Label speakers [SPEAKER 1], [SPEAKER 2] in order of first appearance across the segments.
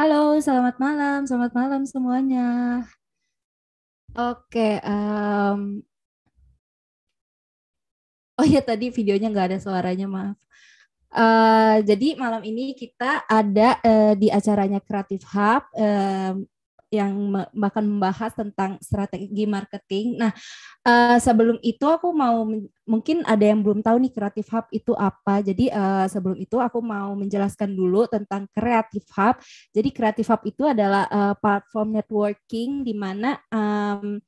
[SPEAKER 1] Halo, selamat malam, selamat
[SPEAKER 2] malam semuanya. Oke, um, oh ya tadi videonya nggak ada suaranya, maaf. Uh, jadi malam ini kita ada uh, di acaranya Creative Hub. Uh, yang bahkan membahas tentang strategi marketing. Nah, uh, sebelum itu aku mau mungkin ada yang belum tahu nih Creative Hub itu apa. Jadi uh, sebelum itu aku mau menjelaskan dulu tentang Creative Hub. Jadi Creative Hub itu adalah uh, platform networking di mana um,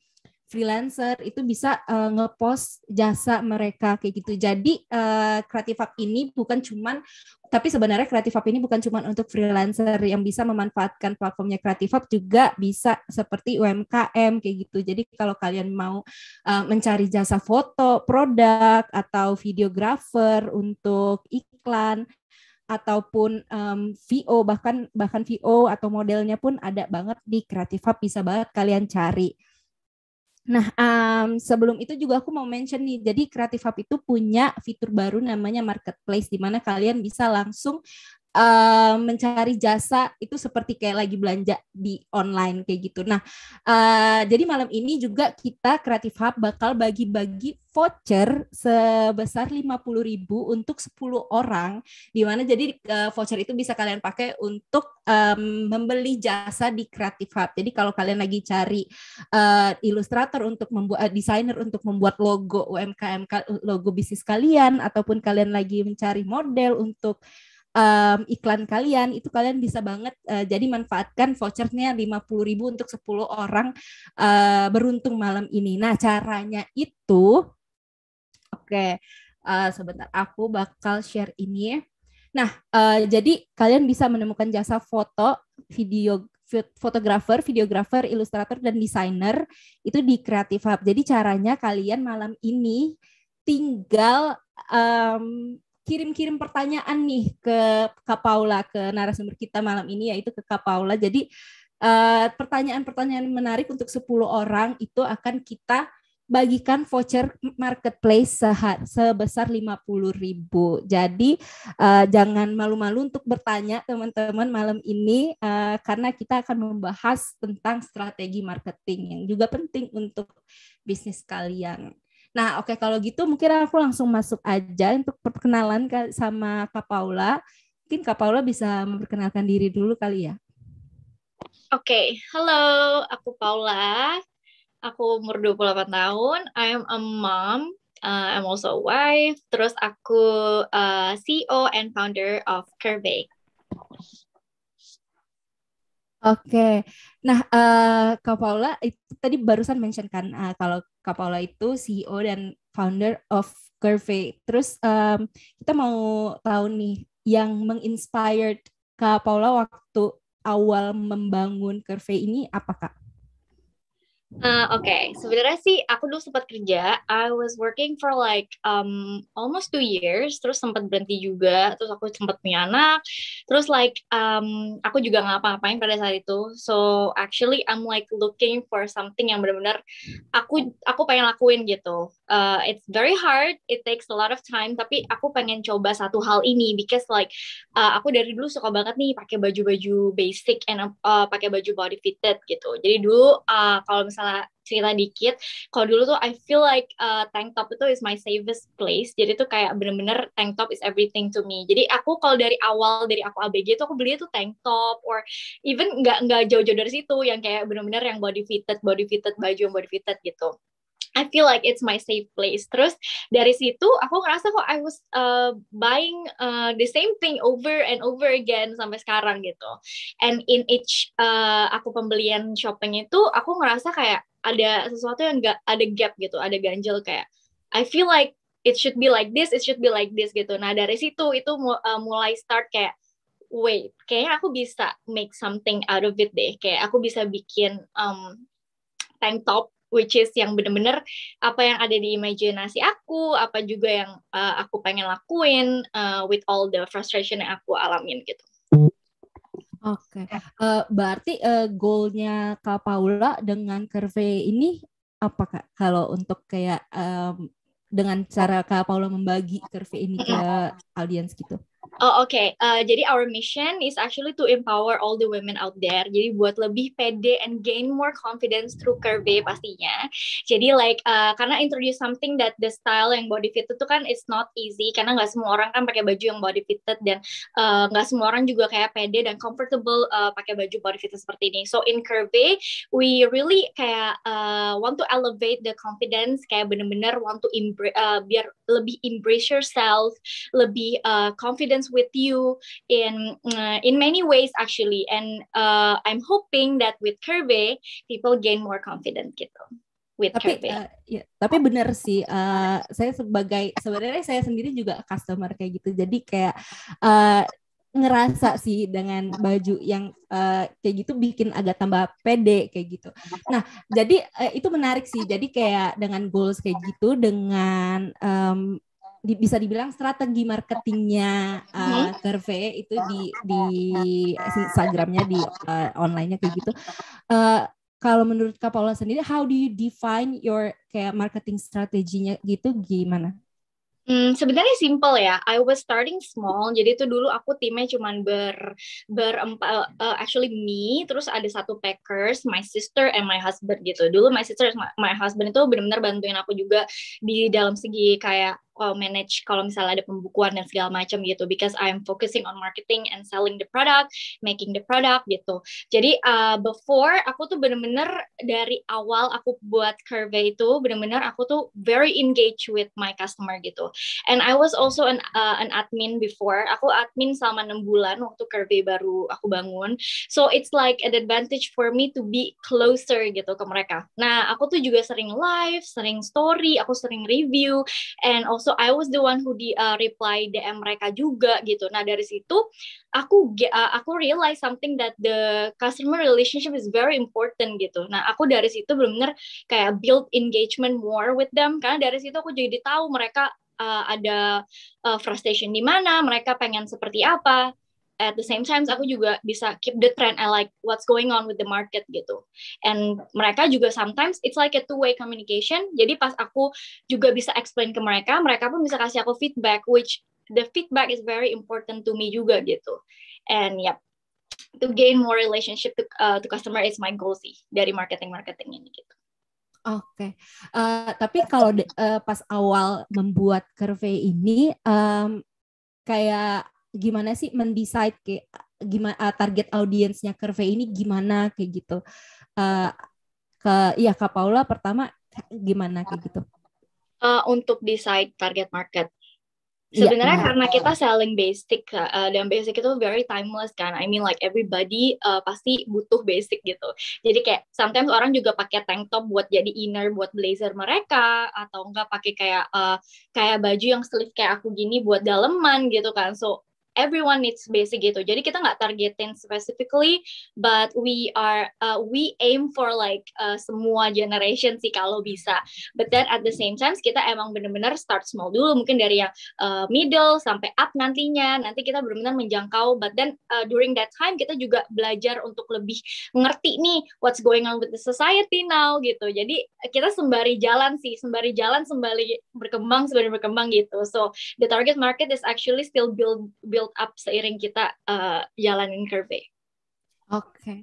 [SPEAKER 2] freelancer itu bisa uh, ngepost jasa mereka kayak gitu. Jadi uh, Creative ini bukan cuman tapi sebenarnya Creative Hub ini bukan cuman untuk freelancer yang bisa memanfaatkan platformnya Creative Hub juga bisa seperti UMKM kayak gitu. Jadi kalau kalian mau uh, mencari jasa foto, produk atau videographer untuk iklan ataupun um, VO bahkan bahkan VO atau modelnya pun ada banget di Creative Hub bisa banget kalian cari. Nah, um, sebelum itu juga aku mau mention nih, jadi Creative Hub itu punya fitur baru namanya marketplace, di mana kalian bisa langsung Eh, mencari jasa itu seperti kayak lagi belanja di online kayak gitu. Nah, uh, jadi malam ini juga kita Kreatif Hub bakal bagi-bagi voucher sebesar ribu untuk 10 orang di mana jadi uh, voucher itu bisa kalian pakai untuk um, membeli jasa di Kreatif Hub. Jadi kalau kalian lagi cari uh, ilustrator untuk membuat uh, desainer untuk membuat logo UMKM logo bisnis kalian ataupun kalian lagi mencari model untuk um, iklan kalian itu kalian bisa banget uh, jadi manfaatkan vouchernya 50.000 untuk 10 orang uh, beruntung malam ini. Nah, caranya itu oke. Okay, uh, eh, sebentar aku bakal share ini. Ya. Nah, uh, jadi kalian bisa menemukan jasa foto, video fotografer, videografer, ilustrator dan desainer itu di Creative Hub. Jadi caranya kalian malam ini tinggal um, kirim-kirim pertanyaan nih ke Kak Paula, ke narasumber kita malam ini yaitu ke Kak Paula. Jadi eh, pertanyaan-pertanyaan uh, menarik untuk 10 orang itu akan kita bagikan voucher marketplace sehat sebesar 50.000. Jadi uh, jangan malu-malu untuk bertanya teman-teman malam ini uh, karena kita akan membahas tentang strategi marketing yang juga penting untuk bisnis kalian. Nah, oke okay, kalau gitu mungkin aku langsung masuk aja untuk perkenalan sama Kak Paula. Mungkin Kak Paula bisa memperkenalkan diri dulu kali ya.
[SPEAKER 1] Oke, okay. halo, aku Paula. Aku umur 28 tahun. I am a mom. Uh, I'm also a wife. Terus aku uh, CEO and founder of Curve
[SPEAKER 2] Oke, okay. nah uh, Kak Paula itu tadi barusan mention kan uh, kalau Kak Paula itu CEO dan founder of Curve. Terus um, kita mau tahu nih yang menginspired Kak Paula waktu awal membangun Curve ini apa Kak?
[SPEAKER 1] Uh, Oke, okay. sebenarnya sih aku dulu sempat kerja. I was working for like um, almost two years. Terus sempat berhenti juga. Terus aku sempat punya anak. Terus like um, aku juga nggak apa-apain pada saat itu. So actually I'm like looking for something yang benar-benar aku aku pengen lakuin gitu. Uh, it's very hard. It takes a lot of time. Tapi aku pengen coba satu hal ini because like uh, aku dari dulu suka banget nih pakai baju-baju basic and uh, pakai baju body fitted gitu. Jadi dulu uh, kalau misalnya cerita dikit, kalau dulu tuh I feel like uh, tank top itu is my safest place. Jadi tuh kayak bener-bener tank top is everything to me. Jadi aku kalau dari awal dari aku ABG tuh aku beli tuh tank top or even nggak nggak jauh-jauh dari situ yang kayak bener-bener yang body fitted, body fitted baju yang body fitted gitu. I feel like it's my safe place. Terus dari situ aku ngerasa kok I was uh, buying uh, the same thing over and over again sampai sekarang gitu. And in each uh, aku pembelian shopping itu aku ngerasa kayak ada sesuatu yang gak ada gap gitu, ada ganjel kayak I feel like it should be like this, it should be like this gitu. Nah dari situ itu uh, mulai start kayak wait, kayaknya aku bisa make something out of it deh. Kayak aku bisa bikin um, tank top which is yang bener-bener apa yang ada di imajinasi aku, apa juga yang uh, aku pengen lakuin uh, with all the frustration yang aku alamin gitu.
[SPEAKER 2] Oke, okay. uh, eh, berarti uh, goalnya Kak Paula dengan curve ini apa Kak? Kalau untuk kayak um, dengan cara Kak Paula membagi curve ini ke audiens gitu?
[SPEAKER 1] Oh, Oke, okay. uh, eh, jadi our mission is actually to empower all the women out there. Jadi buat lebih pede and gain more confidence through Curve pastinya. Jadi like uh, karena introduce something that the style yang body fitted itu kan it's not easy karena nggak semua orang kan pakai baju yang body fitted dan eh, nggak uh, semua orang juga kayak pede dan comfortable uh, pakai baju body fitted seperti ini. So in Curve we really kayak uh, want to elevate the confidence kayak bener-bener want to uh, biar lebih embrace yourself, lebih uh, confident confidence with you in uh, in many ways actually and uh, I'm hoping that with Curve people gain more confidence gitu with tapi, Curve. Uh,
[SPEAKER 2] ya, tapi benar sih uh, saya sebagai sebenarnya saya sendiri juga customer kayak gitu jadi kayak uh, ngerasa sih dengan baju yang uh, kayak gitu bikin agak tambah pede kayak gitu. Nah, jadi uh, itu menarik sih. Jadi kayak dengan goals kayak gitu dengan um, di, bisa dibilang strategi marketingnya uh, Curve hmm. itu di di Instagramnya di uh, online kayak gitu. Uh, kalau menurut Kak Paula sendiri, how do you define your kayak marketing strateginya gitu gimana?
[SPEAKER 1] Hmm, sebenarnya simple ya. I was starting small, jadi itu dulu aku timnya cuman ber berempat, uh, actually me, terus ada satu packers, my sister and my husband gitu. Dulu my sister, my husband itu benar-benar bantuin aku juga di dalam segi kayak uh, manage kalau misalnya ada pembukuan dan segala macam gitu because I'm focusing on marketing and selling the product, making the product gitu. Jadi uh, before aku tuh bener-bener dari awal aku buat curve itu bener-bener aku tuh very engaged with my customer gitu. And I was also an uh, an admin before. Aku admin selama enam bulan waktu curve baru aku bangun. So it's like an advantage for me to be closer gitu ke mereka. Nah aku tuh juga sering live, sering story, aku sering review, and also so I was the one who di uh, reply DM mereka juga gitu nah dari situ aku uh, aku realize something that the customer relationship is very important gitu nah aku dari situ benar-benar kayak build engagement more with them karena dari situ aku jadi tahu mereka uh, ada uh, frustration di mana mereka pengen seperti apa at the same time aku juga bisa keep the trend and like what's going on with the market gitu. And mereka juga sometimes it's like a two way communication. Jadi pas aku juga bisa explain ke mereka, mereka pun bisa kasih aku feedback which the feedback is very important to me juga gitu. And yep, to gain more relationship to uh, to customer is my goal sih dari marketing marketing ini gitu.
[SPEAKER 2] Oke, okay. uh, eh, tapi kalau uh, pas awal membuat curve ini, um, kayak gimana sih mendesain kayak gimana uh, target audiensnya curve ini gimana kayak gitu uh, ke ya Kak Paula pertama gimana kayak gitu
[SPEAKER 1] uh, untuk decide target market iya. Sebenarnya yeah. karena kita selling basic uh, dan basic itu very timeless kan. I mean like everybody uh, pasti butuh basic gitu. Jadi kayak sometimes orang juga pakai tank top buat jadi inner buat blazer mereka atau enggak pakai kayak uh, kayak baju yang sleeve kayak aku gini buat daleman gitu kan. So everyone needs basic gitu. Jadi kita nggak targetin specifically, but we are uh, we aim for like uh, semua generation sih kalau bisa. But then at the same time kita emang benar-benar start small dulu, mungkin dari yang uh, middle sampai up nantinya. Nanti kita benar-benar menjangkau. But then uh, during that time kita juga belajar untuk lebih ngerti nih what's going on with the society now gitu. Jadi kita sembari jalan sih, sembari jalan sembari berkembang, sembari berkembang gitu. So the target market is actually still build build build up seiring kita uh, jalanin curve.
[SPEAKER 2] Oke. Okay.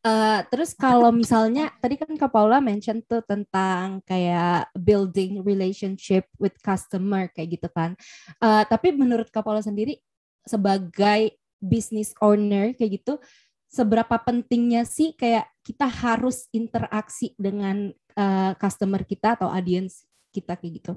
[SPEAKER 2] Uh, eh, terus kalau misalnya tadi kan Kak Paula mention tuh tentang kayak building relationship with customer kayak gitu kan. Uh, tapi menurut Kak Paula sendiri sebagai business owner kayak gitu seberapa pentingnya sih kayak kita harus interaksi dengan uh, customer kita atau audience kita kayak gitu?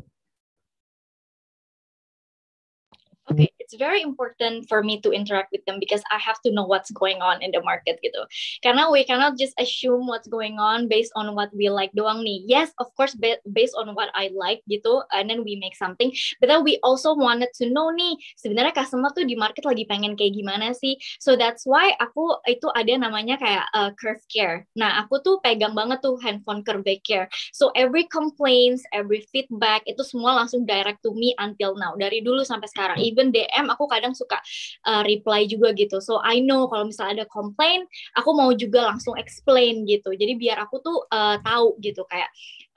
[SPEAKER 1] okay, it's very important for me to interact with them because I have to know what's going on in the market gitu. Karena we cannot just assume what's going on based on what we like doang nih. Yes, of course based on what I like gitu, and then we make something. But then we also wanted to know nih sebenarnya customer tuh di market lagi pengen kayak gimana sih. So that's why aku itu ada namanya kayak uh, curve care. Nah aku tuh pegang banget tuh handphone curve care. So every complaints, every feedback itu semua langsung direct to me until now dari dulu sampai sekarang even DM aku kadang suka uh, reply juga gitu so I know kalau misalnya ada komplain aku mau juga langsung explain gitu jadi biar aku tuh uh, tahu gitu kayak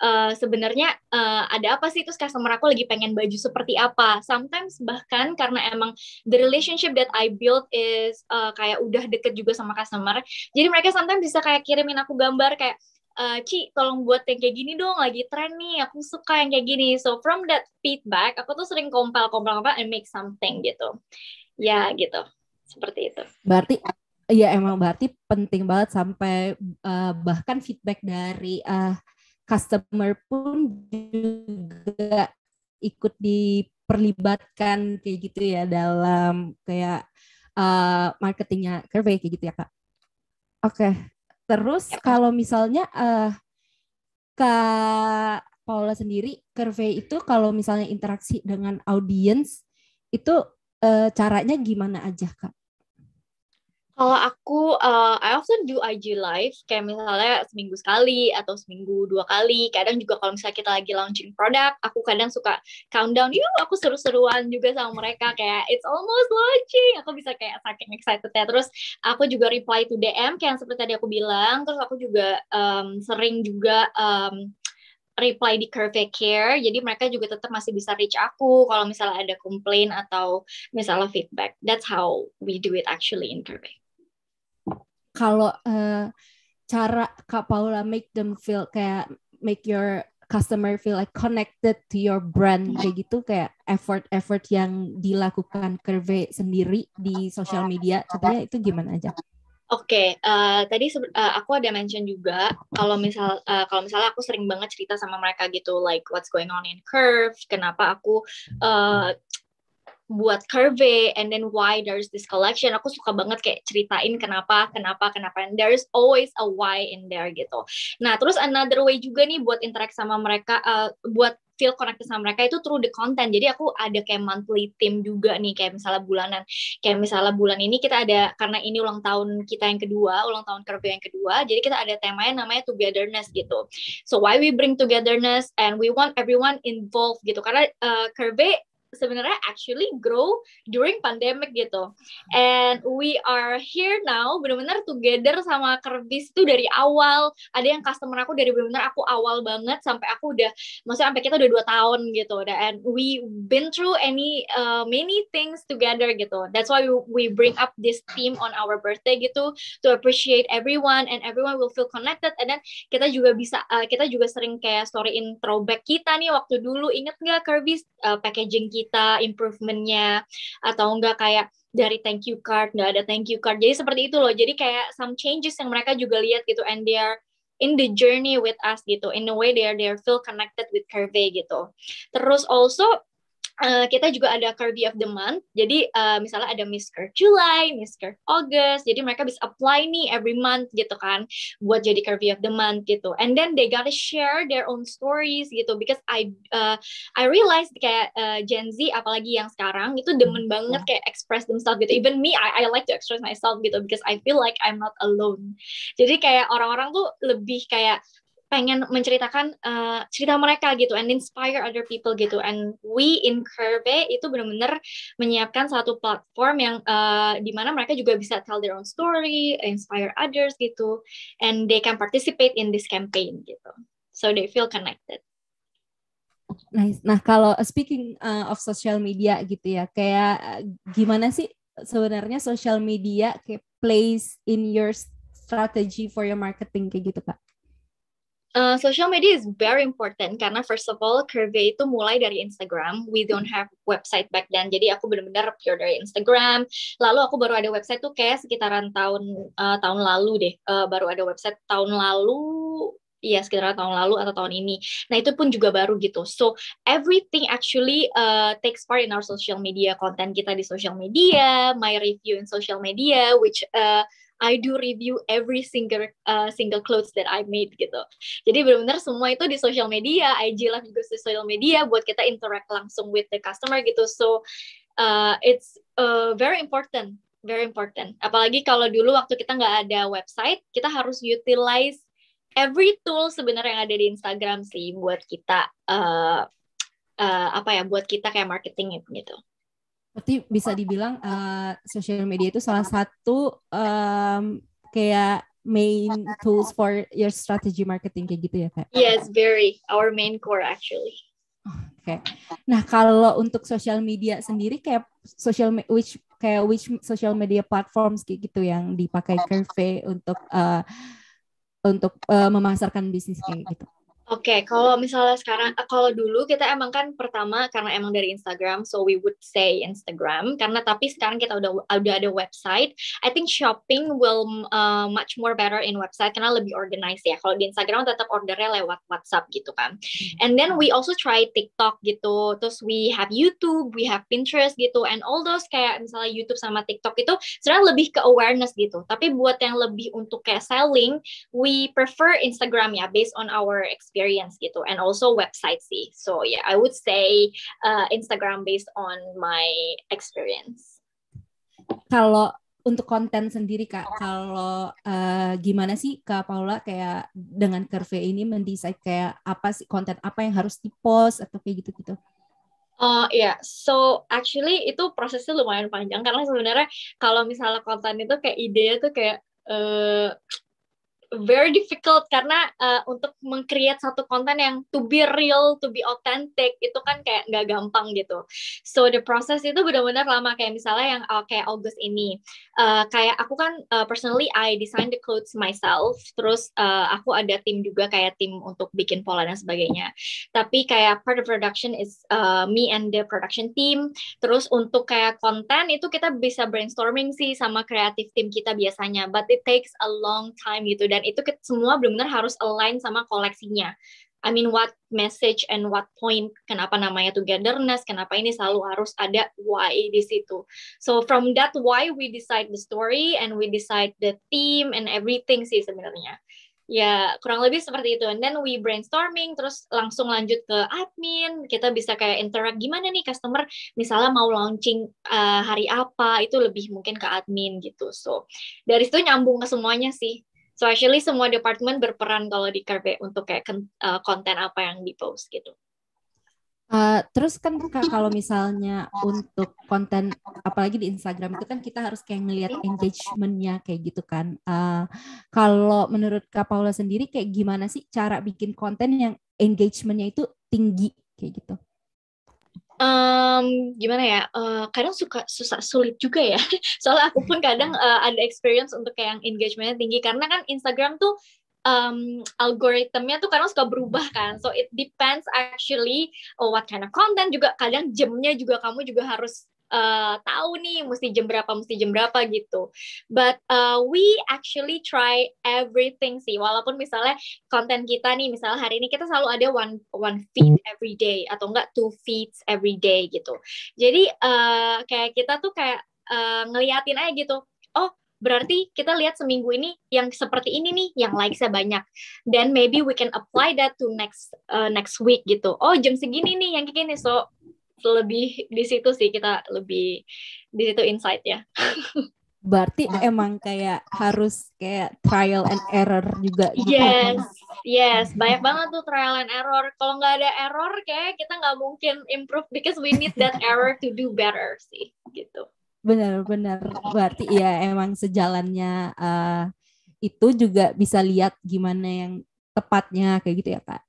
[SPEAKER 1] uh, sebenarnya uh, ada apa sih terus customer aku lagi pengen baju seperti apa sometimes bahkan karena emang the relationship that I build is uh, kayak udah deket juga sama customer jadi mereka sometimes bisa kayak kirimin aku gambar kayak uh, eh, Ci tolong buat yang kayak gini dong lagi tren nih aku suka yang kayak gini so from that feedback aku tuh sering kompel kompel apa and make something gitu ya gitu seperti itu
[SPEAKER 2] berarti ya emang berarti penting banget sampai uh, bahkan feedback dari uh, customer pun juga ikut diperlibatkan kayak gitu ya dalam kayak uh, marketingnya Curve kayak gitu ya kak oke Terus ya. kalau misalnya uh, eh, Kak Paula sendiri survei itu kalau misalnya interaksi dengan audiens itu uh, caranya gimana aja Kak?
[SPEAKER 1] Kalau aku, uh, I often do IG live, kayak misalnya seminggu sekali atau seminggu dua kali. Kadang juga kalau misalnya kita lagi launching produk, aku kadang suka countdown, yuk aku seru-seruan juga sama mereka, kayak it's almost launching. Aku bisa kayak saking excited ya. Terus aku juga reply to DM, kayak yang seperti tadi aku bilang. Terus aku juga um, sering juga um, reply di Curve Care, jadi mereka juga tetap masih bisa reach aku kalau misalnya ada komplain atau misalnya feedback. That's how we do it actually in Curve
[SPEAKER 2] kalau uh, cara Kak Paula make them feel kayak make your customer feel like connected to your brand kayak gitu kayak effort-effort yang dilakukan Curve sendiri di sosial media contohnya itu gimana aja?
[SPEAKER 1] Oke, okay, uh, eh, tadi uh, aku ada mention juga kalau misal uh, kalau misalnya aku sering banget cerita sama mereka gitu like what's going on in Curve, kenapa aku uh, buat Curve and then why there's this collection aku suka banget kayak ceritain kenapa kenapa kenapa and there's always a why in there gitu nah terus another way juga nih buat interact sama mereka uh, buat feel connected sama mereka itu through the content. Jadi aku ada kayak monthly team juga nih kayak misalnya bulanan. Kayak misalnya bulan ini kita ada karena ini ulang tahun kita yang kedua, ulang tahun Curvy yang kedua. Jadi kita ada temanya namanya togetherness gitu. So why we bring togetherness and we want everyone involved gitu. Karena uh, eh, Curvy sebenarnya actually grow during pandemic gitu. And we are here now benar-benar together sama Kerbis itu dari awal. Ada yang customer aku dari benar-benar aku awal banget sampai aku udah maksudnya sampai kita udah dua tahun gitu. And we been through any uh, many things together gitu. That's why we, bring up this theme on our birthday gitu to appreciate everyone and everyone will feel connected. And then kita juga bisa uh, kita juga sering kayak story storyin throwback kita nih waktu dulu inget nggak Kerbis uh, packaging kita kita improvementnya atau enggak kayak dari thank you card nggak ada thank you card jadi seperti itu loh jadi kayak some changes yang mereka juga lihat gitu and they are in the journey with us gitu in a way they are they are feel connected with Curve gitu terus also Eh, kita juga ada Curvy of the Month. Jadi uh, misalnya ada Miss Curve July, Miss Curve August. Jadi mereka bisa apply nih every month gitu kan buat jadi Curvy of the Month gitu. And then they gotta share their own stories gitu because I uh, I realize kayak uh, Gen Z apalagi yang sekarang itu demen hmm, banget ya. kayak express themselves gitu. Even me I, I like to express myself gitu because I feel like I'm not alone. Jadi kayak orang-orang tuh lebih kayak pengen menceritakan uh, cerita mereka gitu and inspire other people gitu and we in Curve itu benar-benar menyiapkan satu platform yang uh, eh, dimana mereka juga bisa tell their own story, inspire others gitu and they can participate in this campaign gitu. So they feel connected.
[SPEAKER 2] Nice. Nah, kalau speaking uh, of social media gitu ya, kayak gimana sih sebenarnya social media kayak plays in your strategy for your marketing kayak gitu, pak?
[SPEAKER 1] Eh, social media is very important karena first of all curve itu mulai dari Instagram. We don't have website back then. Jadi aku benar-benar pure dari Instagram. Lalu aku baru ada website tuh kayak sekitaran tahun uh, tahun lalu deh. Uh, baru ada website tahun lalu Iya, sekitar tahun lalu atau tahun ini. Nah, itu pun juga baru gitu. So, everything actually uh, takes part in our social media. content kita di social media, my review in social media, which uh, I do review every single uh, single clothes that I made gitu. Jadi benar-benar semua itu di social media, IG live juga di social media buat kita interact langsung with the customer gitu. So uh, it's uh, very important, very important. Apalagi kalau dulu waktu kita nggak ada website, kita harus utilize every tool sebenarnya yang ada di Instagram sih buat kita uh, uh, apa ya buat kita kayak marketing gitu.
[SPEAKER 2] Berarti bisa dibilang uh, social media itu salah satu um, kayak main tools for your strategy marketing kayak gitu ya kak?
[SPEAKER 1] Yes, very our main core actually.
[SPEAKER 2] Oke. Okay. Nah kalau untuk social media sendiri kayak social which kayak which social media platforms kayak gitu yang dipakai Curve untuk uh, untuk uh, memasarkan bisnis kayak gitu?
[SPEAKER 1] Oke, okay, kalau misalnya sekarang, eh, kalau dulu kita emang kan pertama karena emang dari Instagram, so we would say Instagram. Karena tapi sekarang kita udah udah ada website. I think shopping will uh, much more better in website karena lebih organized ya. Kalau di Instagram tetap ordernya lewat WhatsApp gitu kan. Hmm. And then we also try TikTok gitu. Terus we have YouTube, we have Pinterest gitu. And all those kayak misalnya YouTube sama TikTok itu sebenarnya lebih ke awareness gitu. Tapi buat yang lebih untuk kayak selling, we prefer Instagram ya, based on our experience experience gitu and also website sih so yeah I would say uh, Instagram based on my experience
[SPEAKER 2] kalau untuk konten sendiri kak iya. kalau uh, gimana sih kak Paula kayak dengan curve ini mendesain kayak apa sih konten apa yang harus di post atau kayak gitu gitu
[SPEAKER 1] Oh uh, ya, yeah. so actually itu prosesnya lumayan panjang karena sebenarnya kalau misalnya konten itu kayak ide tuh kayak uh, very difficult karena uh, untuk mengcreate satu konten yang to be real, to be authentic itu kan kayak nggak gampang gitu. So the process itu benar-benar lama kayak misalnya yang oh, kayak August ini, uh, kayak aku kan uh, personally I design the clothes myself, terus uh, aku ada tim juga kayak tim untuk bikin pola dan sebagainya. Tapi kayak part of production is uh, me and the production team. Terus untuk kayak konten itu kita bisa brainstorming sih sama kreatif tim kita biasanya, but it takes a long time gitu dan itu semua benar-benar harus align sama koleksinya. I mean what message and what point kenapa namanya togetherness kenapa ini selalu harus ada why di situ so from that why we decide the story and we decide the theme and everything sih sebenarnya ya kurang lebih seperti itu and then we brainstorming terus langsung lanjut ke admin kita bisa kayak interact gimana nih customer misalnya mau launching uh, hari apa itu lebih mungkin ke admin gitu so dari situ nyambung ke semuanya sih So actually semua departemen berperan kalau di Curve untuk kayak eh, konten apa yang dipost gitu.
[SPEAKER 2] Uh, terus kan kak kalau misalnya untuk konten apalagi di Instagram itu kan kita harus kayak ngelihat engagementnya kayak gitu kan. Uh, kalau menurut kak Paula sendiri kayak gimana sih cara bikin konten yang engagementnya itu tinggi kayak gitu?
[SPEAKER 1] um, gimana ya uh, kadang suka susah sulit juga ya soalnya aku pun kadang uh, ada experience untuk kayak yang engagementnya tinggi karena kan Instagram tuh um, algoritmnya tuh kadang suka berubah kan so it depends actually oh, what kind of content juga kadang jamnya juga kamu juga harus uh, tahu nih mesti jam berapa mesti jam berapa gitu but uh, we actually try everything sih walaupun misalnya konten kita nih misalnya hari ini kita selalu ada one one feed every day atau enggak two feeds every day gitu jadi uh, kayak kita tuh kayak uh, ngeliatin aja gitu oh berarti kita lihat seminggu ini yang seperti ini nih yang like saya banyak dan maybe we can apply that to next uh, next week gitu oh jam segini nih yang kayak gini so lebih di situ sih kita lebih di situ insight ya.
[SPEAKER 2] Berarti nah. emang kayak harus kayak trial and error juga. Gitu. Kan? Yes,
[SPEAKER 1] yes, banyak banget tuh trial and error. Kalau nggak ada error, kayak kita nggak mungkin improve because we need that error to do better sih, gitu.
[SPEAKER 2] Benar-benar. Berarti ya emang sejalannya uh, itu juga bisa lihat gimana yang tepatnya kayak gitu ya kak.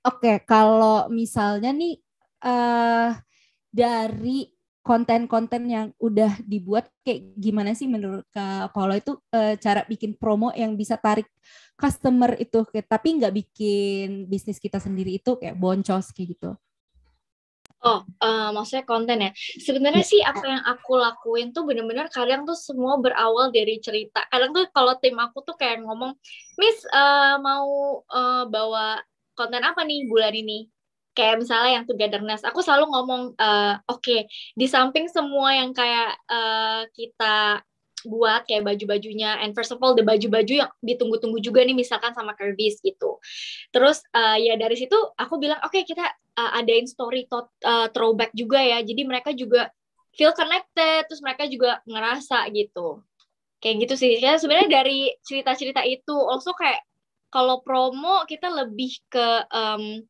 [SPEAKER 2] Oke, okay, kalau misalnya nih uh, dari konten-konten yang udah dibuat kayak gimana sih menurut Kak Paulo itu uh, cara bikin promo yang bisa tarik customer itu tapi nggak bikin bisnis kita sendiri itu kayak boncos kayak gitu.
[SPEAKER 1] Oh, uh, maksudnya konten ya. Sebenarnya ya, sih apa yang aku lakuin tuh bener-bener kadang tuh semua berawal dari cerita. Kadang tuh kalau tim aku tuh kayak ngomong, Miss uh, mau uh, bawa konten apa nih bulan ini? kayak misalnya yang togetherness aku selalu ngomong uh, oke okay, di samping semua yang kayak uh, kita buat kayak baju-bajunya and first of all the baju-baju yang ditunggu-tunggu juga nih misalkan sama Kirby's gitu terus uh, ya dari situ aku bilang oke okay, kita uh, adain story tot, uh, throwback juga ya jadi mereka juga feel connected terus mereka juga ngerasa gitu kayak gitu sih ya sebenarnya dari cerita-cerita itu also kayak kalau promo kita lebih ke um,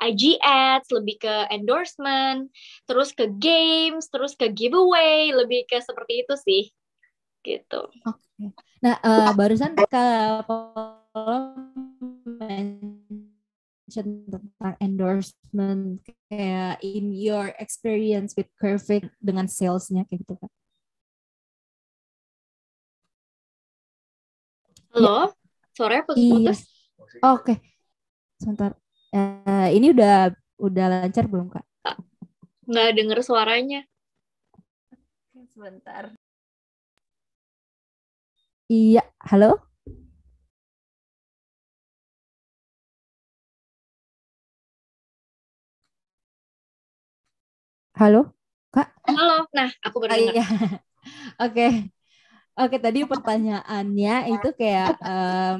[SPEAKER 1] IG ads, lebih ke endorsement, terus ke games, terus ke giveaway, lebih ke seperti itu sih. Gitu.
[SPEAKER 2] Nah, uh, barusan ke mention tentang endorsement kayak in your experience with perfect dengan salesnya kayak gitu kan.
[SPEAKER 1] Halo, sore putus-putus.
[SPEAKER 2] Iya. Oke, okay. sebentar. Uh, ini udah udah lancar belum kak?
[SPEAKER 1] Nggak dengar suaranya. Sebentar.
[SPEAKER 2] Iya, halo. Halo, kak. Halo. Nah, aku berani. oh, Iya. Oke. Oke, tadi pertanyaannya itu kayak um,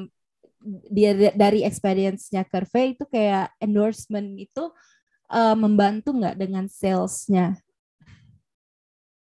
[SPEAKER 2] dia dari experience-nya Curve itu kayak endorsement itu uh, membantu nggak dengan sales-nya?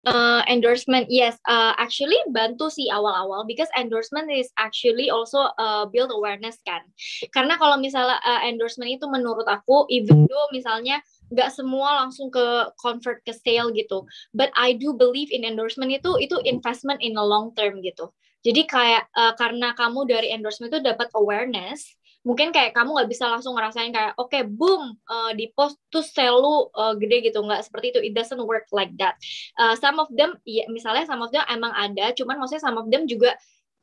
[SPEAKER 1] Uh, endorsement, yes, uh, actually bantu sih awal-awal because endorsement is actually also uh, build awareness kan. Karena kalau misalnya uh, endorsement itu menurut aku, even though misalnya nggak semua langsung ke convert ke sale gitu, but I do believe in endorsement itu itu investment in the long term gitu. Jadi kayak uh, karena kamu dari endorsement itu dapat awareness, mungkin kayak kamu nggak bisa langsung ngerasain kayak oke okay, boom uh, di post tuh selu uh, eh, gede gitu nggak seperti itu it doesn't work like that uh, some of them ya misalnya some of them emang ada cuman maksudnya some of them juga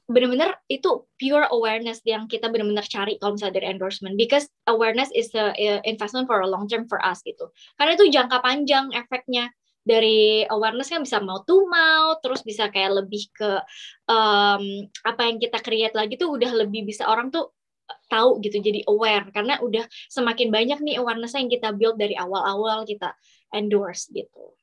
[SPEAKER 1] benar-benar itu pure awareness yang kita benar-benar cari kalau misalnya dari endorsement because awareness is a investment for a long term for us gitu karena itu jangka panjang efeknya dari awareness yang bisa mau to mau terus bisa kayak lebih ke um, apa yang kita create lagi tuh udah lebih bisa orang tuh eh, tahu gitu jadi aware karena udah semakin banyak nih awareness yang kita build dari awal-awal kita endorse gitu.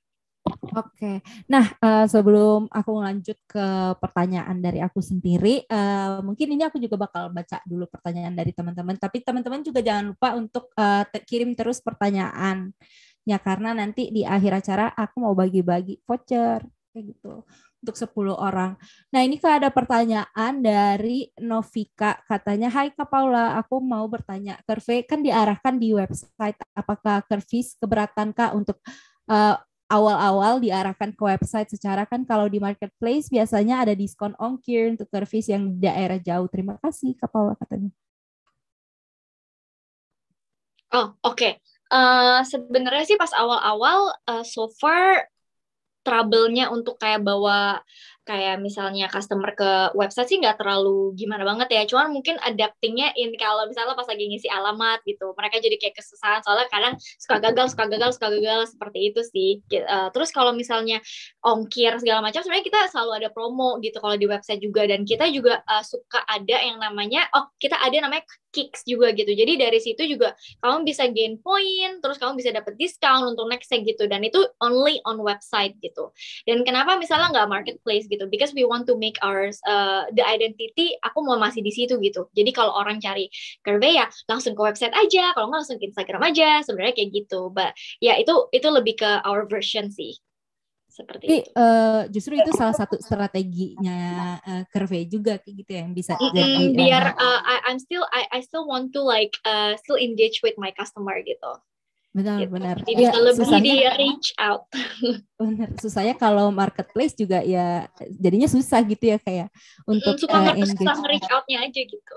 [SPEAKER 2] Oke, nah uh, sebelum aku lanjut ke pertanyaan dari aku sendiri, uh, mungkin ini aku juga bakal baca dulu pertanyaan dari teman-teman. Tapi teman-teman juga jangan lupa untuk uh, kirim terus pertanyaan ya karena nanti di akhir acara aku mau bagi-bagi voucher kayak gitu untuk 10 orang. Nah ini kak ada pertanyaan dari Novika katanya Hai Kak Paula aku mau bertanya survei kan diarahkan di website apakah kervis keberatan Kak untuk uh, awal-awal diarahkan ke website secara kan kalau di marketplace biasanya ada diskon ongkir untuk service yang di daerah jauh. Terima kasih Kak Paula katanya.
[SPEAKER 1] Oh, oke. Okay. Uh, Sebenarnya sih pas awal-awal uh, so far trouble-nya untuk kayak bawa kayak misalnya customer ke website sih nggak terlalu gimana banget ya. Cuman mungkin adaptingnya in kalau misalnya pas lagi ngisi alamat gitu, mereka jadi kayak kesusahan soalnya kadang suka gagal, suka gagal, suka gagal seperti itu sih. Eh, terus kalau misalnya ongkir segala macam, sebenarnya kita selalu ada promo gitu kalau di website juga dan kita juga uh, suka ada yang namanya oh kita ada namanya kicks juga gitu. Jadi dari situ juga kamu bisa gain point, terus kamu bisa dapet discount untuk nextnya gitu dan itu only on website gitu. Dan kenapa misalnya nggak marketplace gitu? gitu because we want to make our uh, the identity aku mau masih di situ gitu jadi kalau orang cari kerbe ya langsung ke website aja kalau nggak langsung ke Instagram aja sebenarnya kayak gitu but ya itu itu lebih ke our version sih seperti itu.
[SPEAKER 2] Uh, justru itu salah satu strateginya uh, eh, curve juga kayak gitu ya, yang bisa mm, biar uh,
[SPEAKER 1] I, I'm still I, I still want to like uh, still engage with my customer gitu
[SPEAKER 2] Benar, gitu. benar. Jadi ya, kalau lebih susahnya, dia
[SPEAKER 1] reach out.
[SPEAKER 2] Benar, susahnya kalau marketplace juga ya jadinya susah gitu ya kayak untuk Suka uh, engage. Susah
[SPEAKER 1] reach outnya aja gitu.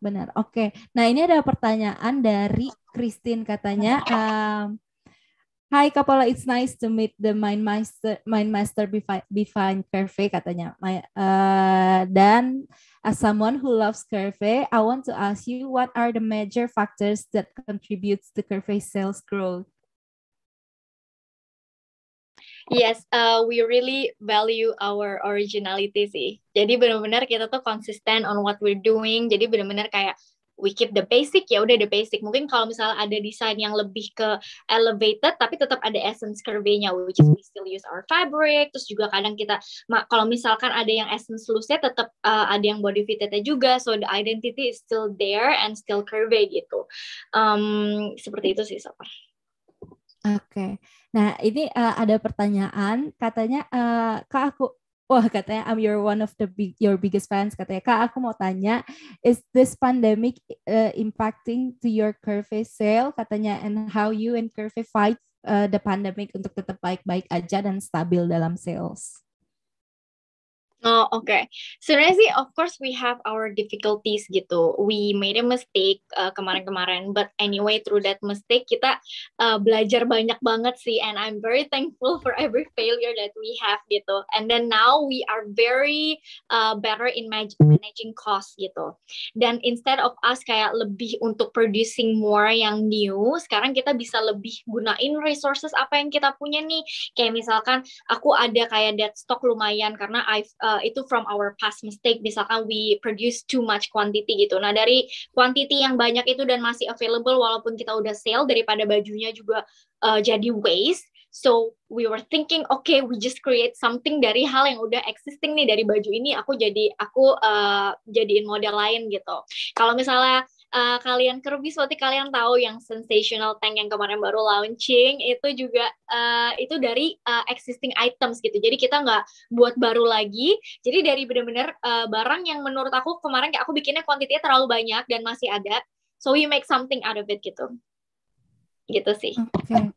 [SPEAKER 2] Benar, oke. Okay. Nah ini ada pertanyaan dari Christine katanya, um, Hi Kapola, it's nice to meet the Mind Master, Mind Master fine Perfect. katanya. My, uh, eh, dan As someone who loves Curve, I want to ask you what are the major factors that contributes to Curve sales growth?
[SPEAKER 1] Yes, uh, we really value our originality sih. Jadi benar-benar kita tuh konsisten on what we're doing. Jadi benar-benar kayak we keep the basic ya udah the basic mungkin kalau misalnya ada desain yang lebih ke elevated tapi tetap ada essence curvy-nya which is we still use our fabric terus juga kadang kita kalau misalkan ada yang essence loose-nya tetap uh, ada yang body fitted-nya juga so the identity is still there and still curvy gitu um, seperti itu sih Sopar.
[SPEAKER 2] Oke, okay. nah ini uh, ada pertanyaan, katanya uh, kak aku wah katanya I'm your one of the big your biggest fans katanya kak aku mau tanya is this pandemic uh, impacting to your curvy sale katanya and how you and curvy fight uh, the pandemic untuk tetap baik-baik aja dan stabil dalam sales
[SPEAKER 1] Oh oke, okay. sebenarnya sih of course we have our difficulties gitu. We made a mistake kemarin eh, kemarin-kemarin, but anyway through that mistake kita uh, belajar banyak banget sih, and I'm very thankful for every failure that we have gitu. And then now we are very uh, better in managing costs gitu. Dan instead of us kayak lebih untuk producing more yang new, sekarang kita bisa lebih gunain resources apa yang kita punya nih. Kayak misalkan aku ada kayak dead stock lumayan karena I've uh, uh, itu from our past mistake misalkan we produce too much quantity gitu nah dari quantity yang banyak itu dan masih available walaupun kita udah sale daripada bajunya juga uh, jadi waste So we were thinking, okay, we just create something dari hal yang udah existing nih dari baju ini. Aku jadi aku uh, jadiin model lain gitu. Kalau misalnya uh, kalian Kirby seperti kalian tahu yang sensational tank yang kemarin baru launching itu juga uh, itu dari uh, existing items gitu jadi kita nggak buat baru lagi jadi dari bener-bener uh, barang yang menurut aku kemarin kayak aku bikinnya kuantitinya terlalu banyak dan masih ada so we make something out of it gitu gitu
[SPEAKER 2] sih okay.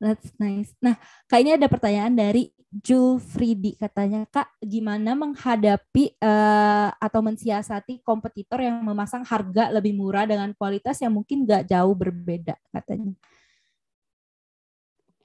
[SPEAKER 2] That's nice. Nah, kayaknya ada pertanyaan dari Julfridi katanya, "Kak, gimana menghadapi uh, atau mensiasati kompetitor yang memasang harga lebih murah dengan kualitas yang mungkin nggak jauh berbeda?" katanya.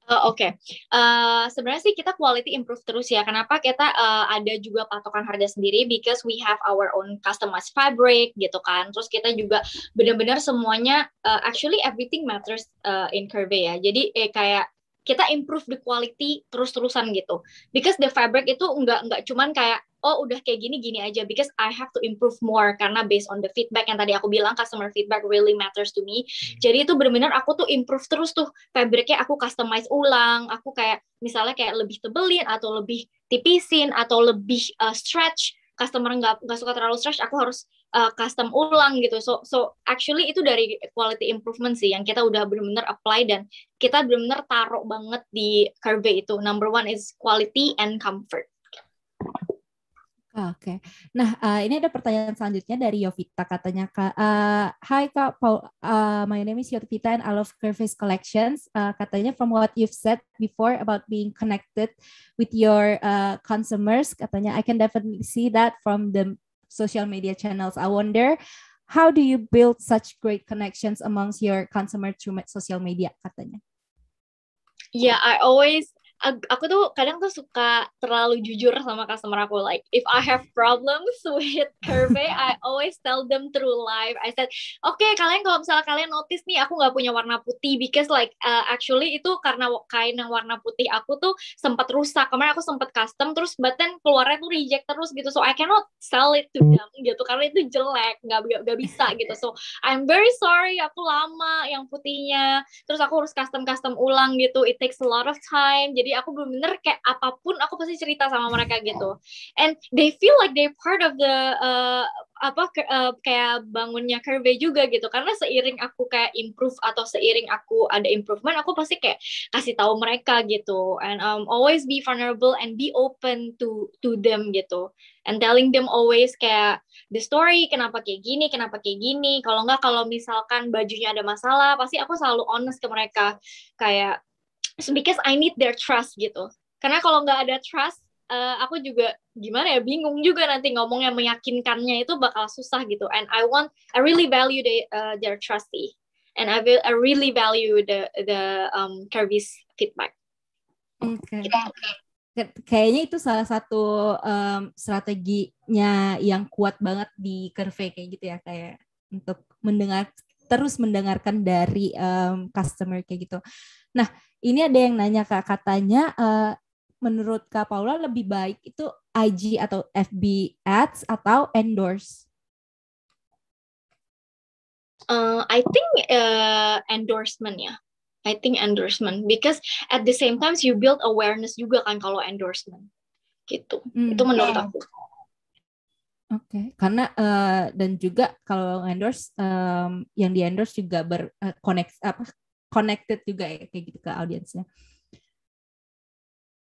[SPEAKER 1] Uh, Oke, okay. uh, eh, sebenarnya sih kita quality improve terus ya. Kenapa kita uh, ada juga patokan harga sendiri? Because we have our own customized fabric gitu kan. Terus kita juga benar-benar semuanya uh, actually everything matters uh, in curve ya. Jadi eh, kayak kita improve the quality terus-terusan gitu. Because the fabric itu nggak nggak cuman kayak oh udah kayak gini gini aja because I have to improve more karena based on the feedback yang tadi aku bilang customer feedback really matters to me. Hmm. Jadi itu benar-benar aku tuh improve terus tuh fabricnya aku customize ulang, aku kayak misalnya kayak lebih tebelin atau lebih tipisin atau lebih uh, stretch customer nggak nggak suka terlalu stretch aku harus uh, custom ulang gitu so so actually itu dari quality improvement sih yang kita udah benar-benar apply dan kita benar-benar taruh banget di curve itu number one is quality and comfort
[SPEAKER 2] Oke, okay. nah uh, ini ada pertanyaan selanjutnya dari Yovita katanya kak, uh, Hi kak Paul, uh, my name is Yovita and I love Curvis Collections. Uh, katanya from what you've said before about being connected with your uh, consumers, katanya I can definitely see that from the social media channels. I wonder how do you build such great connections amongst your consumer through social media? Katanya.
[SPEAKER 1] Yeah, I always aku tuh kadang tuh suka terlalu jujur sama customer aku like if I have problems with survey I always tell them through live I said oke okay, kalian kalau misalnya kalian notice nih aku nggak punya warna putih because like uh, actually itu karena kain yang warna putih aku tuh sempat rusak kemarin aku sempat custom terus button keluarnya tuh reject terus gitu so I cannot sell it to them gitu karena itu jelek nggak nggak bisa gitu so I'm very sorry aku lama yang putihnya terus aku harus custom custom ulang gitu it takes a lot of time jadi jadi aku belum bener kayak apapun aku pasti cerita sama mereka gitu and they feel like they part of the uh, apa uh, kayak bangunnya curve juga gitu karena seiring aku kayak improve atau seiring aku ada improvement aku pasti kayak kasih tahu mereka gitu and um, always be vulnerable and be open to to them gitu and telling them always kayak the story kenapa kayak gini kenapa kayak gini kalau nggak kalau misalkan bajunya ada masalah pasti aku selalu honest ke mereka kayak because I need their trust gitu karena kalau nggak ada trust uh, aku juga gimana ya bingung juga nanti ngomongnya meyakinkannya itu bakal susah gitu and I want I really value the, uh, their trusty. and I will I really value the the um, Kirby's feedback.
[SPEAKER 2] Oke. okay. Gitu. Kayaknya itu salah satu um, strateginya yang kuat banget di Curve kayak gitu ya kayak untuk mendengar terus mendengarkan dari um, customer kayak gitu. Nah, ini ada yang nanya Kak, katanya uh, menurut Kak Paula lebih baik itu IG atau FB ads atau endorse?
[SPEAKER 1] Uh, I think uh, endorsement ya. I think endorsement because at the same time you build awareness juga kan kalau endorsement
[SPEAKER 2] gitu. Mm. Itu menurut aku. Oke, okay. karena uh, dan juga kalau endorse um, yang di endorse juga berkoneksi uh, apa connected juga ya, kayak gitu ke audiensnya.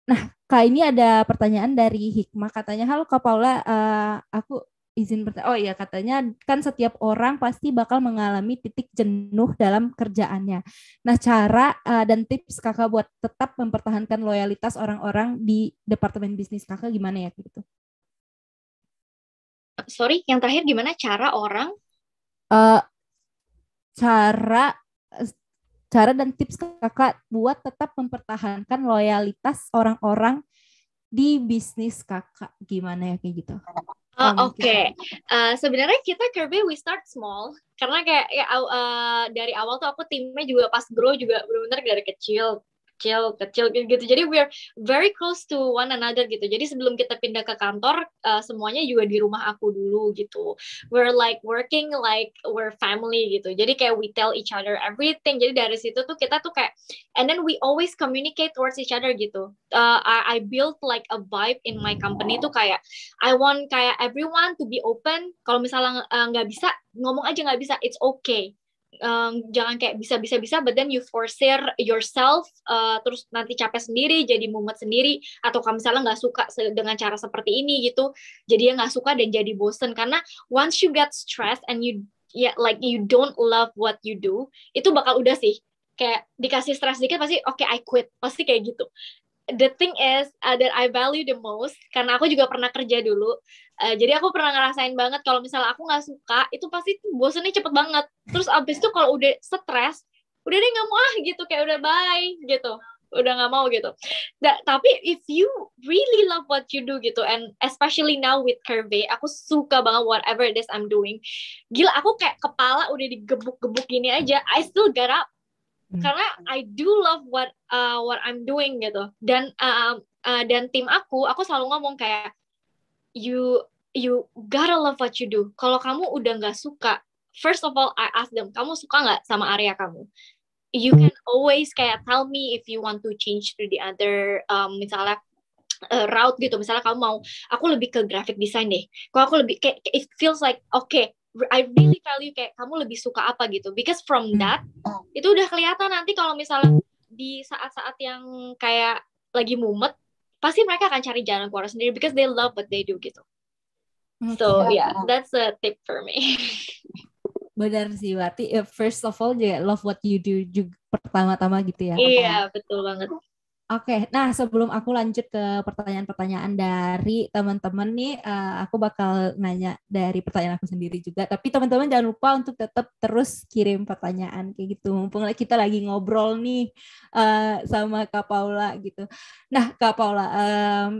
[SPEAKER 2] Nah, kak ini ada pertanyaan dari Hikmah katanya, "Halo Kak Paula, uh, aku izin bertanya. Oh iya, katanya kan setiap orang pasti bakal mengalami titik jenuh dalam kerjaannya. Nah, cara uh, dan tips Kakak buat tetap mempertahankan loyalitas orang-orang di departemen bisnis Kakak gimana ya gitu?"
[SPEAKER 1] Sorry, yang terakhir gimana cara orang?
[SPEAKER 2] Uh, cara cara dan tips kakak buat tetap mempertahankan loyalitas orang-orang di bisnis kakak gimana ya kayak gitu? Uh, Oke, okay.
[SPEAKER 1] uh, eh, sebenarnya kita Kirby we start small karena kayak ya, uh, dari awal tuh aku timnya juga pas grow juga benar-benar dari kecil kecil kecil gitu, gitu. jadi we're very close to one another gitu jadi sebelum kita pindah ke kantor uh, semuanya juga di rumah aku dulu gitu we're like working like we're family gitu jadi kayak we tell each other everything jadi dari situ tuh kita tuh kayak and then we always communicate towards each other gitu uh, I, I built like a vibe in my company tuh kayak I want kayak everyone to be open kalau misalnya eh, nggak uh, bisa ngomong aja nggak bisa it's okay um, jangan kayak bisa bisa bisa but then you force yourself uh, terus nanti capek sendiri jadi mumet sendiri atau kamu misalnya nggak suka dengan cara seperti ini gitu jadi ya nggak suka dan jadi bosen karena once you get stressed and you yeah, like you don't love what you do itu bakal udah sih kayak dikasih stres dikit pasti oke okay, I quit pasti kayak gitu the thing is uh, that I value the most karena aku juga pernah kerja dulu uh, jadi aku pernah ngerasain banget kalau misalnya aku nggak suka itu pasti bosannya cepet banget terus abis itu kalau udah stres udah deh nggak mau ah gitu kayak udah bye gitu udah nggak mau gitu da, tapi if you really love what you do gitu and especially now with curvy aku suka banget whatever it is I'm doing gila aku kayak kepala udah digebuk-gebuk gini aja I still get up Hmm. karena I do love what uh, what I'm doing gitu dan uh, uh, dan tim aku aku selalu ngomong kayak you you gotta love what you do kalau kamu udah nggak suka first of all I ask them kamu suka nggak sama area kamu you can always kayak tell me if you want to change to the other um, misalnya uh, route gitu misalnya kamu mau aku lebih ke graphic design deh kalau aku lebih kayak it feels like oke okay, I really value kayak kamu lebih suka apa gitu because from hmm. that itu udah kelihatan nanti kalau misalnya di saat-saat yang kayak lagi mumet pasti mereka akan cari jalan keluar sendiri because they love what they do gitu
[SPEAKER 2] hmm, so iya. yeah
[SPEAKER 1] that's a tip for me
[SPEAKER 2] benar sih berarti eh, first of all juga ya, love what you do juga pertama-tama gitu ya iya betul banget Oke, okay. nah sebelum aku lanjut ke pertanyaan-pertanyaan dari teman-teman nih, uh, aku bakal nanya dari pertanyaan aku sendiri juga. Tapi teman-teman jangan lupa untuk tetap terus kirim pertanyaan kayak gitu. Mumpung kita lagi ngobrol nih uh, sama Kak Paula gitu. Nah Kak Paula, um,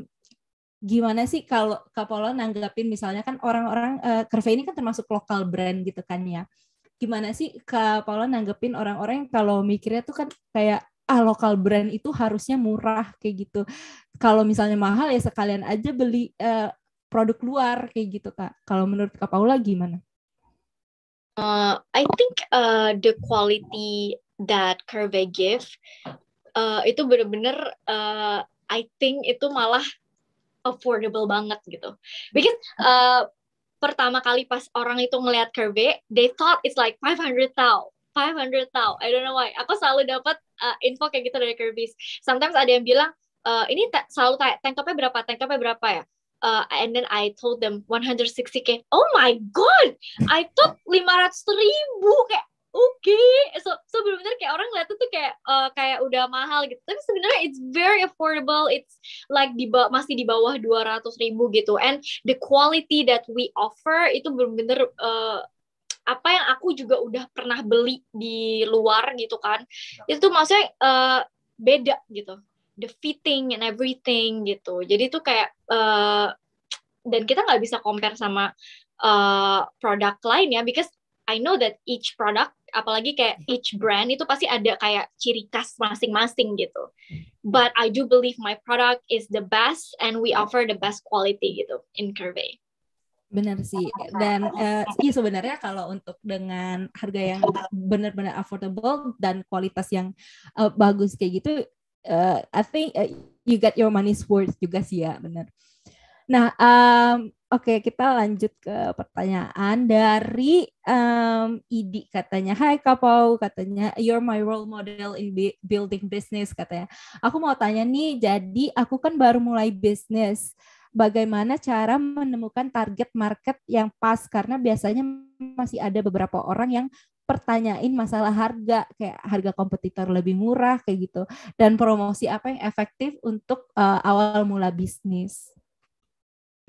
[SPEAKER 2] gimana sih kalau Kak Paula nanggapin misalnya kan orang-orang uh, eh, Curve ini kan termasuk lokal brand gitu kan ya. Gimana sih Kak Paula nanggepin orang-orang yang kalau mikirnya tuh kan kayak ah lokal brand itu harusnya murah kayak gitu. Kalau misalnya mahal ya sekalian aja beli uh, produk luar kayak gitu kak. Kalau menurut kak Paula gimana?
[SPEAKER 1] Uh, I think uh, the quality that Curve give uh, itu bener-bener uh, I think itu malah affordable banget gitu. Bikin uh, pertama kali pas orang itu ngelihat Curve, they thought it's like 500 500 tau I don't know why aku selalu dapat uh, info kayak gitu dari Kirby's sometimes ada yang bilang uh, ini selalu kayak tank topnya berapa tank topnya berapa ya uh, and then I told them 160k. Oh my god, I thought 500 ribu kayak oke. Okay. So so benar-benar kayak orang lihat tuh kayak uh, kayak udah mahal gitu. Tapi sebenarnya it's very affordable. It's like di masih di bawah 200 ribu gitu. And the quality that we offer itu benar-benar uh, apa yang aku juga udah pernah beli di luar gitu kan iya. itu maksudnya uh, beda gitu the fitting and everything gitu jadi itu kayak uh, dan kita nggak bisa compare sama uh, produk lain ya because I know that each product apalagi kayak hmm. each brand itu pasti ada kayak ciri khas masing-masing gitu. Hmm. But I do believe my product is the best and we hmm. offer the best quality gitu in Curvey.
[SPEAKER 2] Benar sih. Dan uh, iya sebenarnya kalau untuk dengan harga yang eh, benar-benar affordable dan kualitas yang uh, bagus kayak gitu, uh, I think uh, you get your money's worth juga sih ya, benar. Nah, um, oke okay, kita lanjut ke pertanyaan dari um, Idi katanya, Hai Kapau katanya, you're my role model in building business katanya. Aku mau tanya nih, jadi aku kan baru mulai bisnis bagaimana cara menemukan target market yang pas karena biasanya masih ada beberapa orang yang pertanyain masalah harga kayak harga kompetitor lebih murah kayak gitu dan promosi apa yang efektif untuk uh, awal mula bisnis.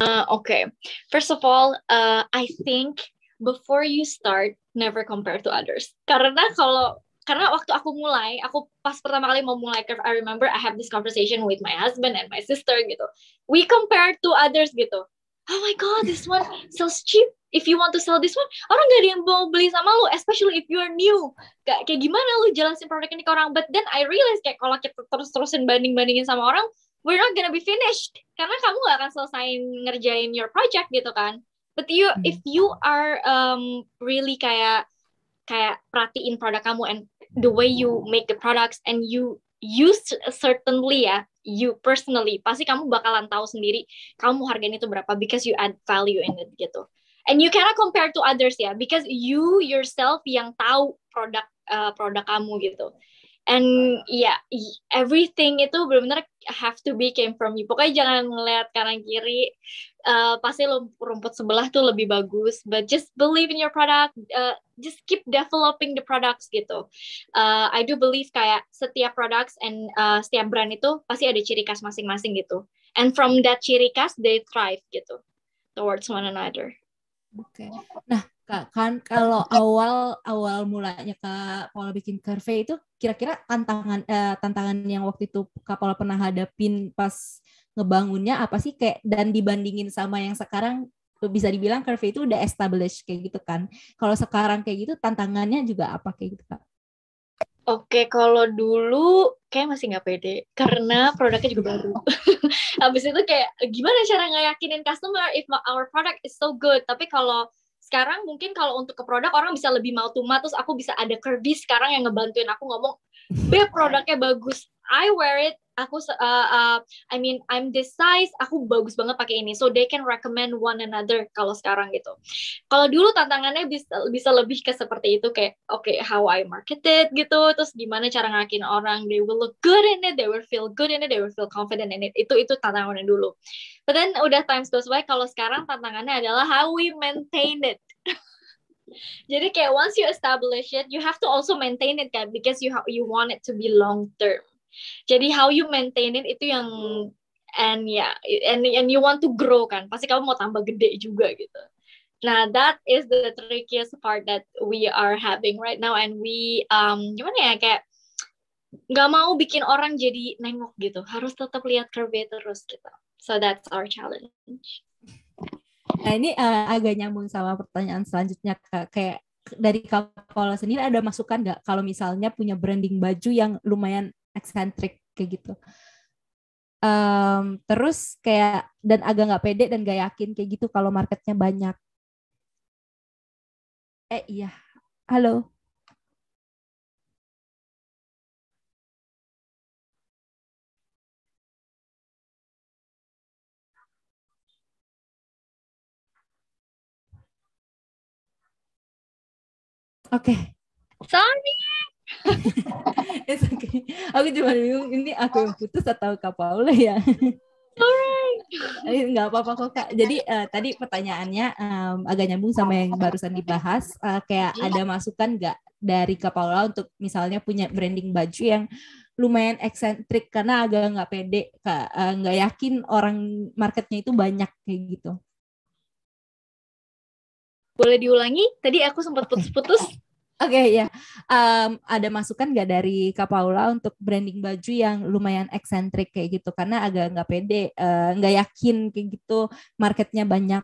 [SPEAKER 1] Uh, okay, first of all, uh, I think before you start, never compare to others. Karena kalau karena waktu aku mulai, aku pas pertama kali mau mulai curve, I remember I have this conversation with my husband and my sister gitu. We compare to others gitu. Oh my god, this one sells cheap. If you want to sell this one, orang gak ada yang mau beli sama lu, especially if you are new. Kayak, kayak gimana lu jelasin produk ini ke orang? But then I realize kayak kalau kita terus-terusan banding-bandingin sama orang, we're not gonna be finished. Karena kamu gak akan selesai ngerjain your project gitu kan. But you, hmm. if you are um, really kayak kayak perhatiin produk kamu and the way you make the products and you use certainly ya you personally pasti kamu bakalan tahu sendiri kamu harganya itu berapa because you add value in it gitu and you cannot compare to others ya because you yourself yang tahu produk uh, produk kamu gitu and ya yeah, everything itu benar-benar have to be came from you pokoknya jangan ngeliat kanan kiri uh, pasti rumput sebelah tuh lebih bagus but just believe in your product uh, just keep developing the products gitu uh, I do believe kayak setiap products and uh, setiap brand itu pasti ada ciri khas masing-masing gitu and from that ciri khas they thrive gitu towards one another Oke. Okay.
[SPEAKER 2] Nah, Kak, kan, kan kalau awal awal mulanya Kak Paula bikin curve itu kira-kira tantangan eh, tantangan yang waktu itu Kak Paula pernah hadapin pas ngebangunnya apa sih kayak dan dibandingin sama yang sekarang bisa dibilang curve itu udah established kayak gitu kan. Kalau sekarang kayak gitu tantangannya juga apa kayak gitu Kak?
[SPEAKER 1] Oke, kalau dulu kayak masih nggak pede karena produknya juga baru. Habis itu kayak gimana cara ngeyakinin customer if our product is so good. Tapi kalau sekarang mungkin kalau untuk ke produk orang bisa lebih mau tuma terus aku bisa ada Kirby sekarang yang ngebantuin aku ngomong B produknya bagus I wear it aku uh, uh, I mean I'm this size aku bagus banget pakai ini so they can recommend one another kalau sekarang gitu kalau dulu tantangannya bisa bisa lebih ke seperti itu kayak oke okay, how I marketed gitu terus gimana cara ngakin orang they will look good in it they will feel good in it they will feel confident in it itu itu tantangannya dulu but then udah times goes by kalau sekarang tantangannya adalah how we maintain it Jadi kayak once you establish it, you have to also maintain it kan, because you you want it to be long term. Jadi how you maintain it itu yang and ya yeah, and and you want to grow kan. Pasti kamu mau tambah gede juga gitu. Nah, that is the trickiest part that we are having right now and we um gimana ya kayak nggak mau bikin orang jadi nengok gitu. Harus tetap lihat curve terus gitu. So that's our challenge.
[SPEAKER 2] Nah, ini uh, agak nyambung sama pertanyaan selanjutnya Kak. Kayak dari kalau Paula sendiri ada masukan nggak kalau misalnya punya branding baju yang lumayan eksentrik kayak gitu um, terus kayak dan agak nggak pede dan gak yakin kayak gitu kalau marketnya banyak eh iya halo Oke. Okay. Sorry. It's okay. Aku cuma bingung ini aku yang putus atau Kak Paula ya. nggak apa-apa kok kak. Jadi uh, tadi pertanyaannya um, agak nyambung sama yang barusan dibahas. Uh, kayak iya. ada masukan nggak dari kak Paula untuk misalnya punya branding baju yang lumayan eksentrik karena agak nggak pede, kak, eh, nggak uh, yakin orang marketnya itu banyak kayak gitu. Boleh diulangi? Tadi aku sempat putus-putus. Oke okay, ya, yeah. um, ada masukan nggak dari Kak Paula untuk branding baju yang lumayan eksentrik kayak gitu? Karena agak nggak pede, eh, nggak uh, yakin kayak gitu marketnya banyak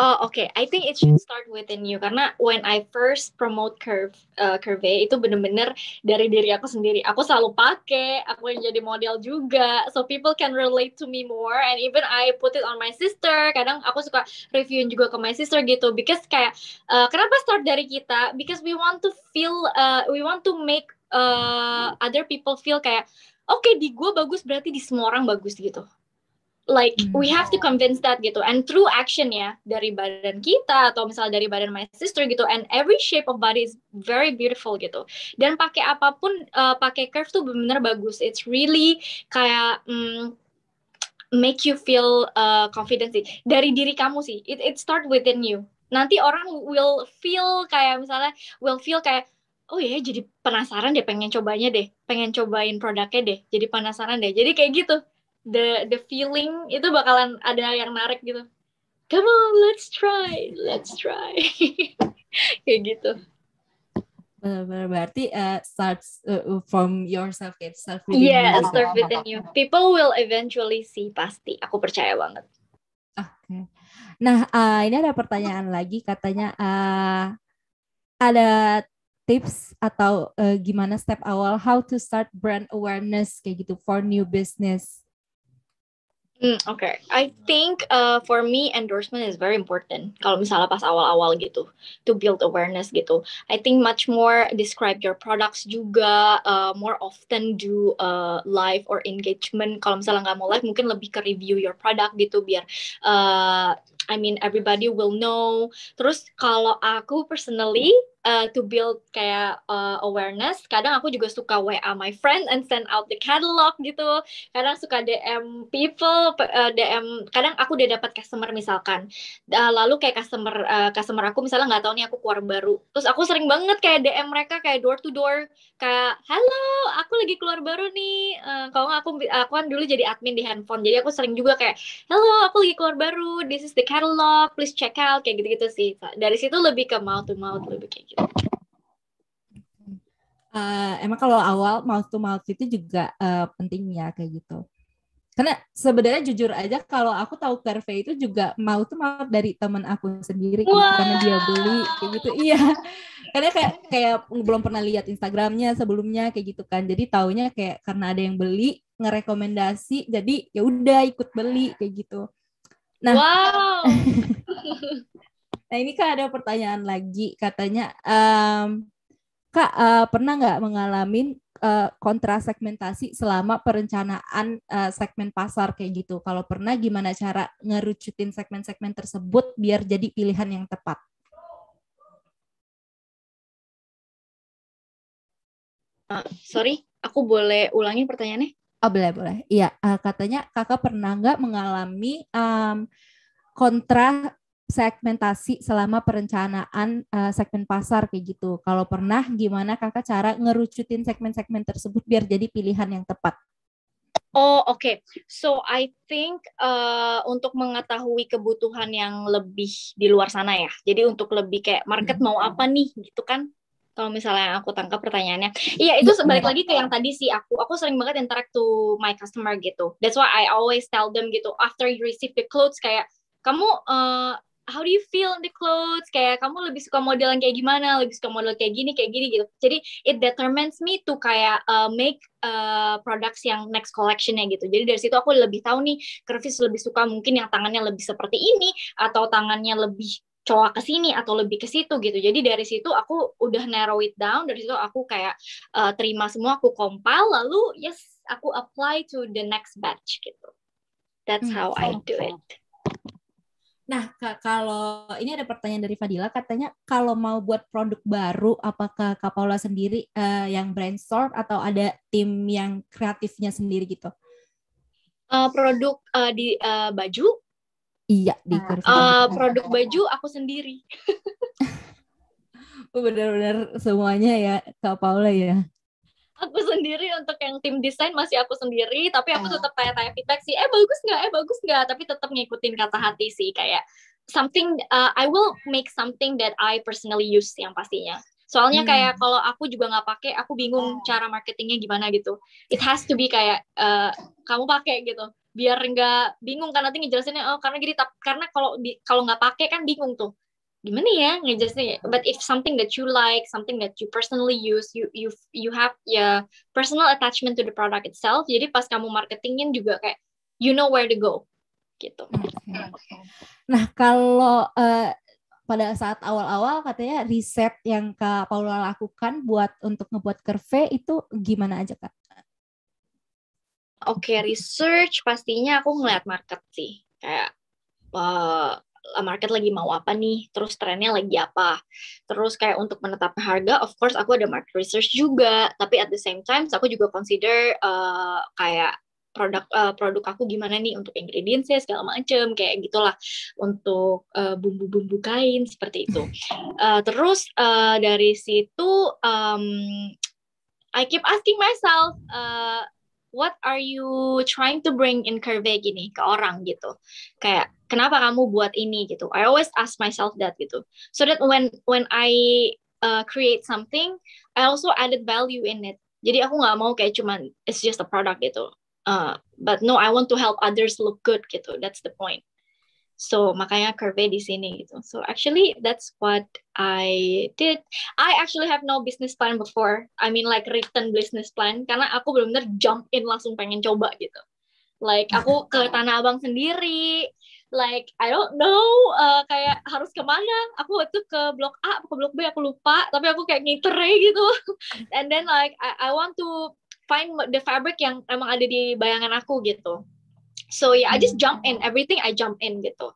[SPEAKER 1] Oh oke, okay. I think it should start within you karena when I first promote curve uh, curve itu bener-bener dari diri aku sendiri. Aku selalu pakai, aku yang jadi model juga, so people can relate to me more and even I put it on my sister. Kadang aku suka reviewin juga ke my sister gitu, because kayak uh, kenapa start dari kita? Because we want to feel, uh, we want to make uh, other people feel kayak oke okay, di gue bagus berarti di semua orang bagus gitu like hmm. we have to convince that gitu and through action ya dari badan kita atau misal dari badan my sister gitu and every shape of body is very beautiful gitu dan pakai apapun uh, pakai curve tuh benar bagus it's really kayak um, make you feel uh, confident sih dari diri kamu sih it it start within you nanti orang will feel kayak misalnya will feel kayak oh ya jadi penasaran deh pengen cobanya deh pengen cobain produknya deh jadi penasaran deh jadi kayak gitu the the feeling itu bakalan ada yang narik gitu come
[SPEAKER 2] on let's try let's try
[SPEAKER 1] kayak gitu
[SPEAKER 2] berarti uh, starts uh, from yourself it self within yeah, you. Gitu. start within
[SPEAKER 1] you. People will eventually see pasti. Aku percaya banget. Oke.
[SPEAKER 2] Okay. Nah, uh, ini ada pertanyaan lagi katanya uh, ada tips atau uh, gimana step awal how to start brand awareness kayak gitu for new business.
[SPEAKER 1] Hmm, Oke, okay. I think uh, for me endorsement is very important. Kalau misalnya pas awal-awal gitu, to build awareness gitu. I think much more describe your products juga, uh, more often do uh, live or engagement. Kalau misalnya nggak mau live, mungkin lebih ke review your product gitu, biar uh, I mean everybody will know. Terus kalau aku personally uh, to build kayak uh, awareness. Kadang aku juga suka WA my friend and send out the catalog gitu. Kadang suka DM people, uh, eh, DM. Kadang aku udah dapat customer misalkan. Uh, lalu kayak customer uh, customer aku misalnya nggak tahu nih aku keluar baru. Terus aku sering banget kayak DM mereka kayak door to door kayak halo aku lagi keluar baru nih. Uh, kalau aku aku kan dulu jadi admin di handphone. Jadi aku sering juga kayak halo aku lagi keluar baru. This is the catalog. Please check out kayak gitu-gitu sih. Dari situ lebih ke mouth to mouth lebih kayak gitu.
[SPEAKER 2] Uh, emang kalau awal mouth to mouth itu juga uh, penting ya kayak gitu. Karena sebenarnya jujur aja kalau aku tahu survei itu juga mau tuh mouth dari teman aku sendiri wow. Gitu, karena dia beli kayak gitu. Iya. Karena kayak kayak belum pernah lihat Instagramnya sebelumnya kayak gitu kan. Jadi taunya kayak karena ada yang beli ngerekomendasi jadi ya udah ikut beli kayak gitu. Nah. Wow. Nah ini kak ada pertanyaan lagi katanya um, kak uh, pernah nggak mengalami uh, eh, kontra segmentasi selama perencanaan uh, segmen pasar kayak gitu? Kalau pernah gimana cara ngerucutin segmen-segmen tersebut biar jadi pilihan yang tepat?
[SPEAKER 1] Uh, sorry, aku boleh ulangi pertanyaannya?
[SPEAKER 2] Oh boleh boleh. Iya uh, katanya kakak pernah nggak mengalami um, kontra segmentasi selama perencanaan uh, segmen pasar kayak gitu. Kalau pernah gimana kakak cara ngerucutin segmen-segmen tersebut biar jadi pilihan yang tepat?
[SPEAKER 1] Oh oke, okay. so I think uh, untuk mengetahui kebutuhan yang lebih di luar sana ya. Jadi untuk lebih kayak market hmm. mau apa nih gitu kan? Kalau misalnya aku tangkap pertanyaannya, iya itu balik lagi ke yang tadi sih aku. Aku sering banget interact to my customer gitu. That's why I always tell them gitu after you receive the clothes kayak kamu uh, how do you feel in the clothes kayak kamu lebih suka model yang kayak gimana lebih suka model kayak gini kayak gini gitu jadi it determines me to kayak uh, make uh, products yang next collectionnya gitu jadi dari situ aku lebih tahu nih Kervis lebih suka mungkin yang tangannya lebih seperti ini atau tangannya lebih cowok ke sini atau lebih ke situ gitu. Jadi dari situ aku udah narrow it down, dari situ aku kayak uh, terima semua, aku compile, lalu yes, aku apply to the next batch gitu.
[SPEAKER 2] That's hmm, how hmm. I do it. Nah, kalau ini ada pertanyaan dari Fadila, katanya kalau mau buat produk baru, apakah Kak sendiri uh, yang brainstorm atau ada tim yang kreatifnya sendiri gitu? Uh, produk uh, di uh, baju? Iya, di uh, uh, produk baju aku sendiri. Oh, benar-benar semuanya ya Kak Paula ya
[SPEAKER 1] aku sendiri untuk yang tim desain masih aku sendiri tapi aku ah. tetap kayak tanya feedback sih eh bagus nggak eh bagus nggak tapi tetap ngikutin kata hati sih kayak something uh, I will make something that I personally use yang pastinya soalnya hmm. kayak kalau aku juga nggak pakai aku bingung oh. cara marketingnya gimana gitu it has to be kayak uh, kamu pakai gitu biar nggak bingung kan nanti ngejelasinnya oh karena gini karena kalau kalau nggak pakai kan bingung tuh gimana ya ngejustnya ya? but if something that you like something that you personally use you you you have ya personal attachment to the product itself jadi pas kamu marketingin juga kayak you know where to go gitu
[SPEAKER 2] nah kalau uh, pada saat awal-awal katanya riset yang kak Paula lakukan buat untuk ngebuat curve itu gimana aja kak?
[SPEAKER 1] Oke okay, research pastinya aku ngeliat market sih kayak uh, Uh, market lagi mau apa nih, terus trennya lagi apa. Terus kayak untuk menetapkan harga, of course aku ada market research juga, tapi at the same time aku juga consider uh, kayak produk uh, produk aku gimana nih untuk ingredientsnya segala macem kayak gitulah untuk bumbu uh, bumbu-bumbu kain seperti itu. Hmm. Uh, terus uh, dari situ um, I keep asking myself. Uh, what are you trying to bring in Curve gini ke orang gitu. Kayak kenapa kamu buat ini gitu. I always ask myself that gitu. So that when when I uh, create something, I also added value in it. Jadi aku nggak mau kayak cuman it's just a product gitu. Uh, but no, I want to help others look good gitu. That's the point. So makanya curve di sini gitu. So actually that's what I did. I actually have no business plan before. I mean like written business plan karena aku belum benar jump in langsung pengen coba gitu. Like aku ke Tanah Abang sendiri, like I don't know uh, kayak harus kemana aku waktu ke blok A ke blok B aku lupa tapi aku kayak ngiter gitu and then like I, I want to find the fabric yang emang ada di bayangan aku gitu so yeah I just hmm. jump in everything I jump in gitu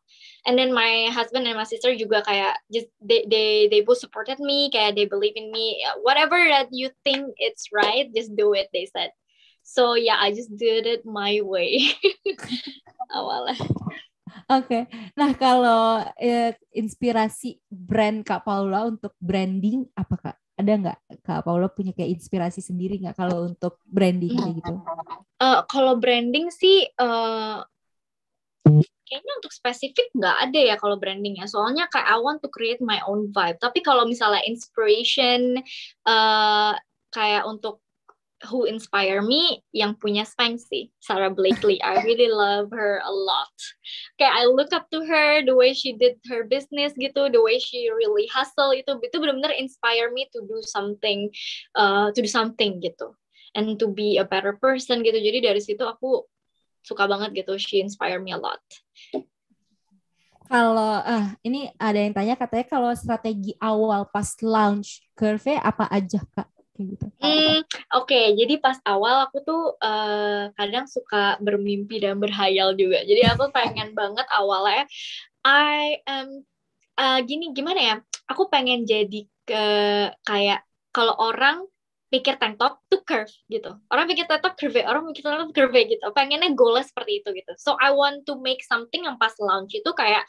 [SPEAKER 1] and then my husband and my sister juga kayak just they they they both supported me kayak they believe in me whatever that you think it's right just do it they said so yeah I just did it my way awalnya
[SPEAKER 2] Oke, okay. nah kalau eh, inspirasi brand Kak Paula untuk branding apa Kak? ada nggak Kak Paula punya kayak inspirasi sendiri nggak kalau untuk branding kayak gitu?
[SPEAKER 1] Uh, kalau branding sih uh, kayaknya untuk spesifik nggak ada ya kalau brandingnya. Soalnya kayak I want to create my own vibe. Tapi kalau misalnya inspiration uh, kayak untuk who inspire me yang punya Spank sih Sarah Blakely I really love her a lot Okay, I look up to her the way she did her business gitu the way she really hustle itu itu benar-benar inspire me to do something uh, to do something gitu and to be a better person gitu jadi dari situ aku suka banget gitu she inspire me a lot
[SPEAKER 2] kalau ah ini ada yang tanya katanya kalau strategi awal pas launch curve apa aja kak kayak gitu?
[SPEAKER 1] Hmm, Oke, okay. jadi pas awal aku tuh uh, kadang suka bermimpi dan berhayal juga. Jadi aku pengen banget awalnya I am uh, gini gimana ya? Aku pengen jadi ke kayak kalau orang pikir tank top tuh curve gitu. Orang pikir tank top curve, orang pikir tank top curve gitu. Pengennya goalnya seperti itu gitu. So I want to make something yang pas launch itu kayak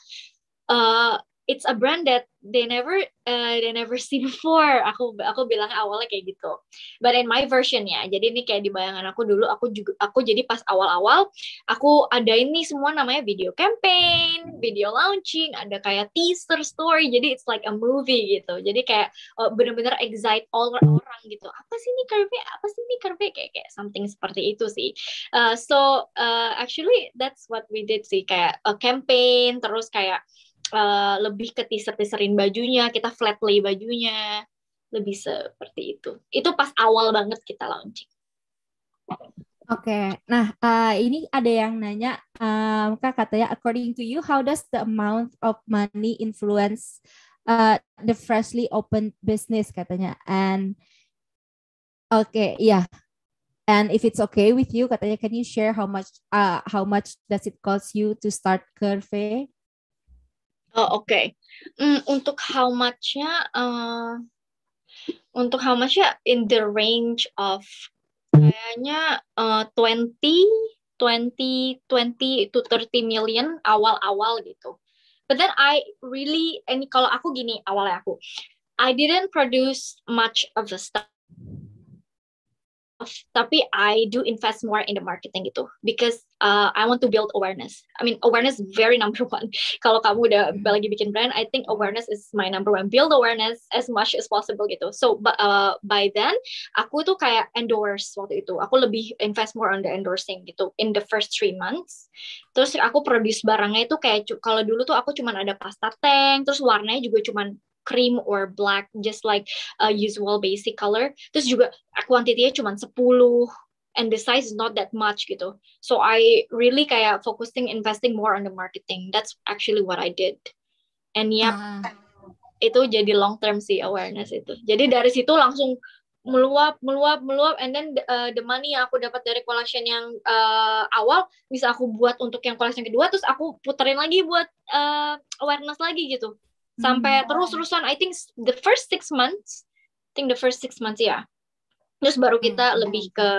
[SPEAKER 1] uh, it's a brand that they never uh, they never seen before. Aku aku bilang awalnya kayak gitu. But in my version ya. Jadi ini kayak di bayangan aku dulu aku juga aku jadi pas awal-awal aku ada ini semua namanya video campaign, video launching, ada kayak teaser story. Jadi it's like a movie gitu. Jadi kayak oh, bener-bener excite all orang gitu. Apa sih ini curve? Apa sih ini curve? Kayak kayak something seperti itu sih. Uh, so uh, actually that's what we did sih kayak a uh, campaign terus kayak Eh, lebih ke teaser-teaserin bajunya, kita flat lay bajunya, lebih seperti itu. Itu pas awal banget kita launching.
[SPEAKER 2] Oke, okay. nah uh, ini ada yang nanya, um, kak katanya, according to you, how does the amount of money influence uh, the freshly opened business katanya? And oke, okay, ya, yeah. and if it's okay with you, katanya, can you share how much, uh, how much does it cost you to start Curve?
[SPEAKER 1] Oh, oke. Okay. Mm, untuk how much-nya uh, untuk how much-nya in the range of kayaknya uh, 20 20 20 to 30 million awal-awal gitu. But then I really, ini kalau aku gini awalnya aku, I didn't produce much of the stuff tapi I do invest more in the marketing gitu because uh, I want to build awareness. I mean awareness very number one. Kalau kamu udah hmm. lagi bikin brand, I think awareness is my number one. Build awareness as much as possible gitu. So but uh, by then aku tuh kayak endorse waktu itu. Aku lebih invest more on the endorsing gitu in the first three months. Terus aku produce barangnya itu kayak kalau dulu tuh aku cuman ada pasta tank, terus warnanya juga cuman cream or black just like a usual basic color terus juga quantity-nya cuma 10 and the size is not that much gitu so I really kayak focusing investing more on the marketing that's actually what I did and yeah uh. itu jadi long term sih awareness itu jadi dari situ langsung meluap meluap meluap and then uh, the money yang aku dapat dari collection yang uh, awal bisa aku buat untuk yang collection kedua terus aku puterin lagi buat uh, awareness lagi gitu sampai hmm. terus-terusan I think the first six months I think the first six months ya yeah. terus baru kita hmm. lebih ke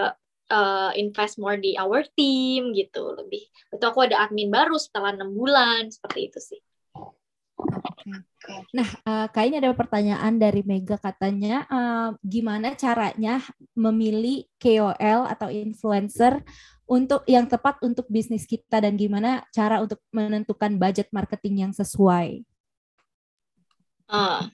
[SPEAKER 1] uh, invest more di our team gitu lebih itu aku ada admin baru setelah enam bulan seperti itu sih
[SPEAKER 2] Nah, uh, kayaknya ada pertanyaan dari Mega katanya, eh, gimana caranya memilih KOL atau influencer untuk yang tepat untuk bisnis kita dan gimana cara untuk menentukan budget marketing yang sesuai?
[SPEAKER 1] Uh.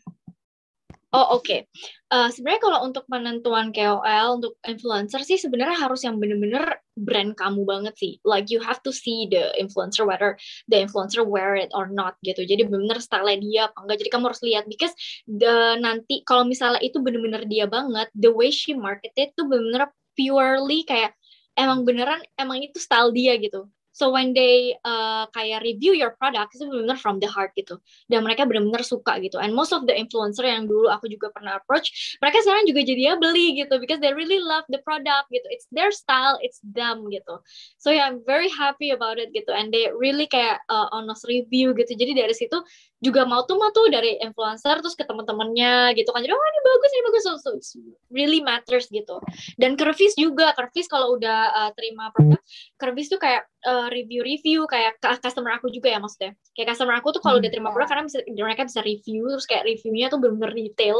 [SPEAKER 1] Oh oke, okay. uh, eh, sebenarnya kalau untuk penentuan KOL untuk influencer sih sebenarnya harus yang benar-benar brand kamu banget sih. Like you have to see the influencer whether the influencer wear it or not gitu. Jadi benar-benar style dia apa enggak. Jadi kamu harus lihat because the nanti kalau misalnya itu benar-benar dia banget, the way she marketed itu benar-benar purely kayak emang beneran emang itu style dia gitu So when they uh, kayak review your product itu benar-benar from the heart gitu. Dan mereka benar-benar suka gitu. And most of the influencer yang dulu aku juga pernah approach, mereka sekarang juga jadi ya beli gitu because they really love the product gitu. It's their style, it's them gitu. So yeah, I'm very happy about it gitu. And they really kayak uh, honest review gitu. Jadi dari situ juga mau tuh mau tuh dari influencer terus ke teman-temannya gitu kan jadi oh ini bagus ini bagus so, really matters gitu dan kervis juga kervis kalau udah uh, terima produk kervis tuh kayak review eh, review-review kayak customer aku juga ya maksudnya kayak customer aku tuh kalau udah terima hmm, produk ya. karena bisa, mereka bisa review terus kayak reviewnya tuh bener-bener detail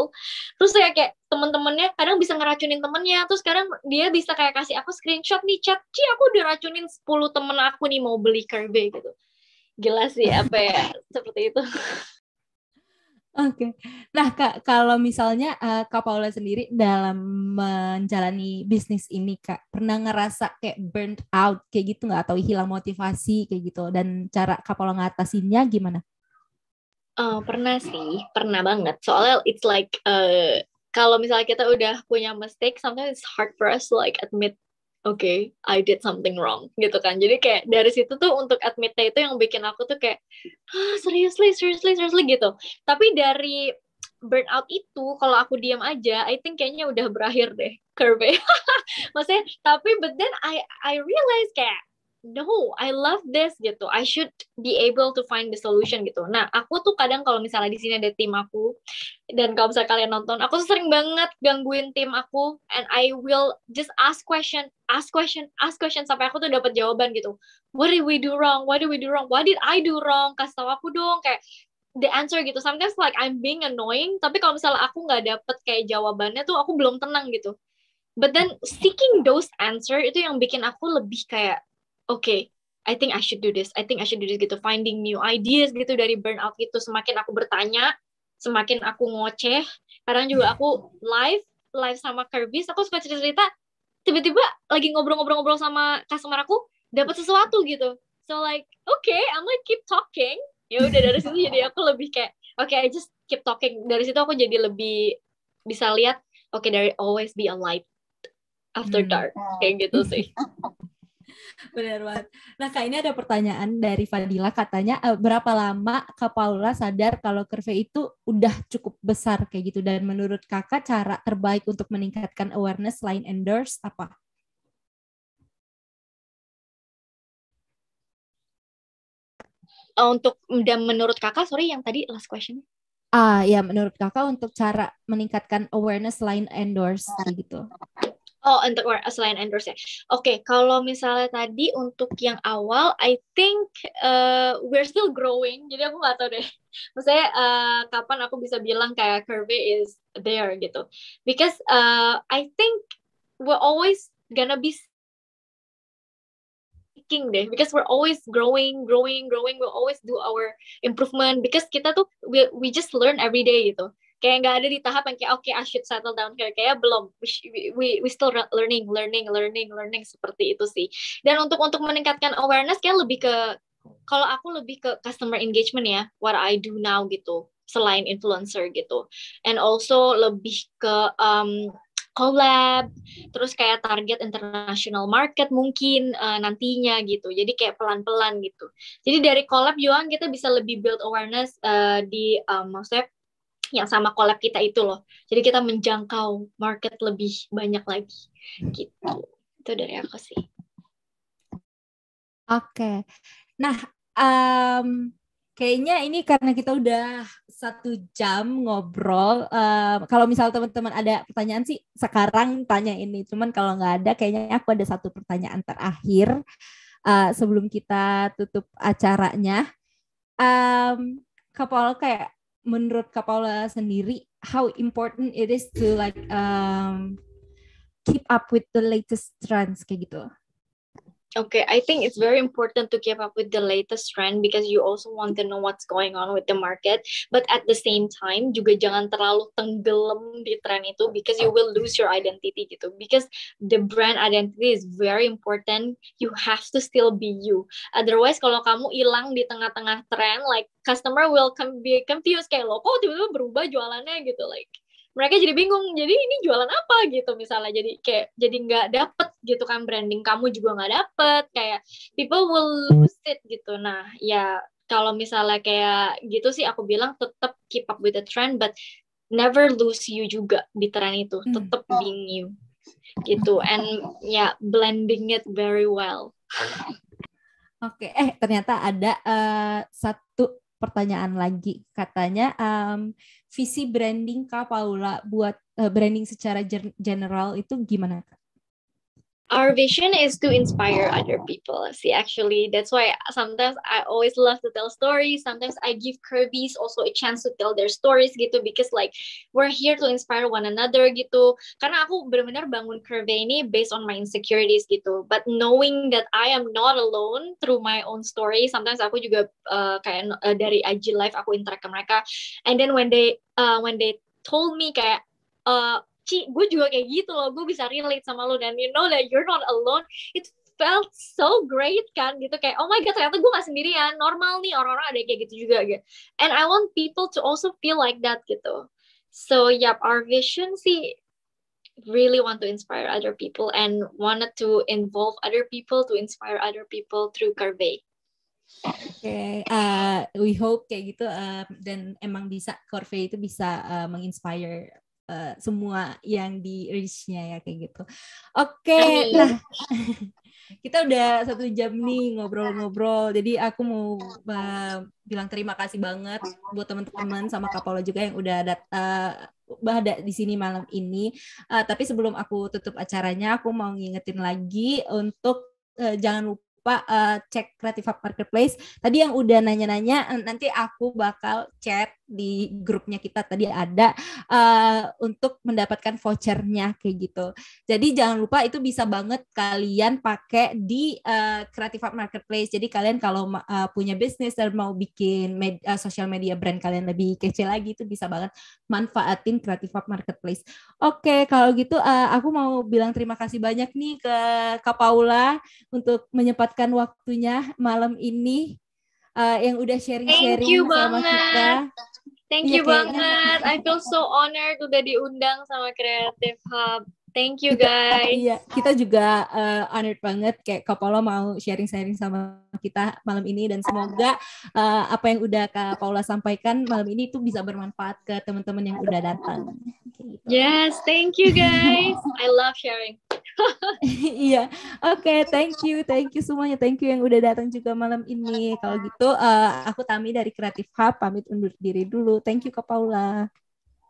[SPEAKER 1] terus kayak kayak temen-temennya kadang bisa ngeracunin temennya terus sekarang dia bisa kayak kasih aku screenshot nih chat Ci aku udah racunin 10 temen aku nih mau beli Curvy gitu gila sih apa ya seperti itu
[SPEAKER 2] Oke, okay. nah kak kalau misalnya uh, kak Paula sendiri dalam menjalani bisnis ini kak pernah ngerasa kayak burnt out kayak gitu nggak atau hilang motivasi kayak gitu dan cara kak Paula ngatasinnya gimana?
[SPEAKER 1] Uh, pernah sih, pernah banget. Soalnya it's like uh, kalau misalnya kita udah punya mistake, sometimes it's hard for us to like admit oke okay, I did something wrong gitu kan jadi kayak dari situ tuh untuk admitnya itu yang bikin aku tuh kayak ah seriously seriously seriously gitu tapi dari burnout itu kalau aku diam aja I think kayaknya udah berakhir deh curve maksudnya tapi but then I I realize kayak no, I love this gitu. I should be able to find the solution gitu. Nah, aku tuh kadang kalau misalnya di sini ada tim aku dan kalau misalnya kalian nonton, aku tuh sering banget gangguin tim aku and I will just ask question, ask question, ask question sampai aku tuh dapat jawaban gitu. What did we do wrong? What did we do wrong? What did I do wrong? Kasih tau aku dong kayak the answer gitu. Sometimes like I'm being annoying, tapi kalau misalnya aku nggak dapet kayak jawabannya tuh aku belum tenang gitu. But then seeking those answer itu yang bikin aku lebih kayak oke okay, I think I should do this I think I should do this gitu finding new ideas gitu dari burnout gitu semakin aku bertanya semakin aku ngoceh Karena juga aku live live sama Kirby aku suka cerita cerita tiba-tiba lagi ngobrol-ngobrol-ngobrol sama customer aku dapat sesuatu gitu so like okay I'm gonna keep talking ya udah dari situ jadi aku lebih kayak oke okay, I just keep talking dari situ aku jadi lebih bisa lihat oke okay, there always be a light after hmm. dark kayak gitu sih
[SPEAKER 2] Benar banget. Nah, Kak, ini ada pertanyaan dari Fadila katanya eh, berapa lama Kak Paula sadar kalau curve itu udah cukup besar kayak gitu dan menurut Kakak cara terbaik untuk meningkatkan awareness selain endorse apa?
[SPEAKER 1] Eh, untuk dan menurut Kakak, sorry yang tadi last question.
[SPEAKER 2] Ah, ya menurut Kakak untuk cara meningkatkan awareness selain endorse kayak gitu.
[SPEAKER 1] Oh, untuk selain endorse ya. Oke, okay, kalau misalnya tadi untuk yang awal, I think uh, we're still growing. Jadi aku nggak tahu deh. Maksudnya uh, kapan aku bisa bilang kayak curvy is there gitu. Because uh, I think we're always gonna be speaking deh. Because we're always growing, growing, growing. We'll always do our improvement. Because kita tuh we, we just learn every day gitu kayak nggak ada di tahap yang kayak oke okay, I should settle down kayak kayak belum we, we still learning learning learning learning seperti itu sih dan untuk untuk meningkatkan awareness kayak lebih ke kalau aku lebih ke customer engagement ya what I do now gitu selain influencer gitu and also lebih ke um, collab, terus kayak target international market mungkin uh, nantinya gitu. Jadi kayak pelan-pelan gitu. Jadi dari collab juga kita bisa lebih build awareness uh, di um, maksudnya yang sama collab kita itu loh. Jadi kita menjangkau market lebih banyak lagi. Gitu. Itu dari aku sih.
[SPEAKER 2] Oke. Nah, um, kayaknya ini karena kita udah satu jam ngobrol. Um, kalau misal teman-teman ada pertanyaan sih sekarang tanya ini. Cuman kalau nggak ada, kayaknya aku ada satu pertanyaan terakhir uh, sebelum kita tutup acaranya. Um, Kapol kayak menurut Kapaula sendiri how important it is to like um, keep up with the latest trends kayak gitu
[SPEAKER 1] Okay, I think it's very important to keep up with the latest trend because you also want to know what's going on with the market. But at the same time, juga jangan terlalu tenggelam di tren itu because you will lose your identity gitu. Because the brand identity is very important. You have to still be you. Otherwise, kalau kamu hilang di tengah-tengah tren, like customer will be confused kayak lo kok tiba-tiba berubah jualannya gitu like mereka jadi bingung jadi ini jualan apa gitu misalnya jadi kayak jadi nggak dapet gitu kan branding kamu juga nggak dapet kayak people will lose it gitu nah ya kalau misalnya kayak gitu sih aku bilang tetap keep up with the trend but never lose you juga di tren itu tetap hmm. being you gitu and ya yeah, blending it very well
[SPEAKER 2] Oke, okay. eh ternyata ada uh, satu pertanyaan lagi katanya um, visi branding Kak Paula buat uh, branding secara general itu gimana Kak?
[SPEAKER 1] our vision is to inspire other people see actually that's why sometimes i always love to tell stories sometimes i give kirby's also a chance to tell their stories gitu because like we're here to inspire one another gitu karena aku benar-benar bangun curvy ini based on my insecurities gitu but knowing that i am not alone through my own story sometimes aku juga uh, kayak uh, dari IG live aku interact ke mereka and then when they uh, when they told me kayak uh, Ci, gue juga kayak gitu loh, gue bisa relate sama lo, dan you know that you're not alone, it felt so great kan, gitu, kayak oh my god, ternyata gue gak sendirian, normal nih, orang-orang ada kayak gitu juga, gitu, and I want people to also feel like that, gitu, so yep, our vision sih, really want to inspire other people and wanted to involve other people to inspire other people through Carve.
[SPEAKER 2] Oke, okay. uh, we hope kayak gitu uh, dan emang bisa Corvey itu bisa uh, menginspire Eh, semua yang di reach-nya ya kayak gitu. Oke, okay, nah kita udah satu jam nih ngobrol-ngobrol. Jadi aku mau uh, bilang terima kasih banget buat teman-teman sama Kapolo juga yang udah uh, ada di sini malam ini. Uh, tapi sebelum aku tutup acaranya, aku mau ngingetin lagi untuk uh, jangan lupa lupa uh, cek Creative Hub Marketplace. Tadi yang udah nanya-nanya nanti aku bakal chat di grupnya kita tadi ada uh, untuk mendapatkan vouchernya kayak gitu. Jadi jangan lupa itu bisa banget kalian pakai di uh, Creative Art Marketplace. Jadi kalian kalau uh, punya bisnis dan mau bikin med uh, social media brand kalian lebih kecil lagi itu bisa banget manfaatin Creative Art Marketplace. Oke, okay, kalau gitu uh, aku mau bilang terima kasih banyak nih ke Kak Paula untuk menyempatkan waktunya malam ini uh, yang udah sharing-sharing sama banget. kita. Thank iya, you yeah, banget. Yeah. I feel so
[SPEAKER 1] honored udah diundang sama Creative Hub. Thank you guys. iya,
[SPEAKER 2] kita juga uh, honored banget kayak Kapolo mau sharing-sharing sama kita malam ini dan semoga uh, apa yang udah Kak Paula sampaikan malam ini itu bisa bermanfaat ke teman-teman yang udah datang. Gitu. Yes, thank you guys.
[SPEAKER 1] I love sharing
[SPEAKER 2] iya, oke, okay, thank you, thank you semuanya, thank you yang udah datang juga malam ini. Kalau gitu, uh, aku Tami dari Kreatif Hub pamit undur diri dulu. Thank you, Kak Paula.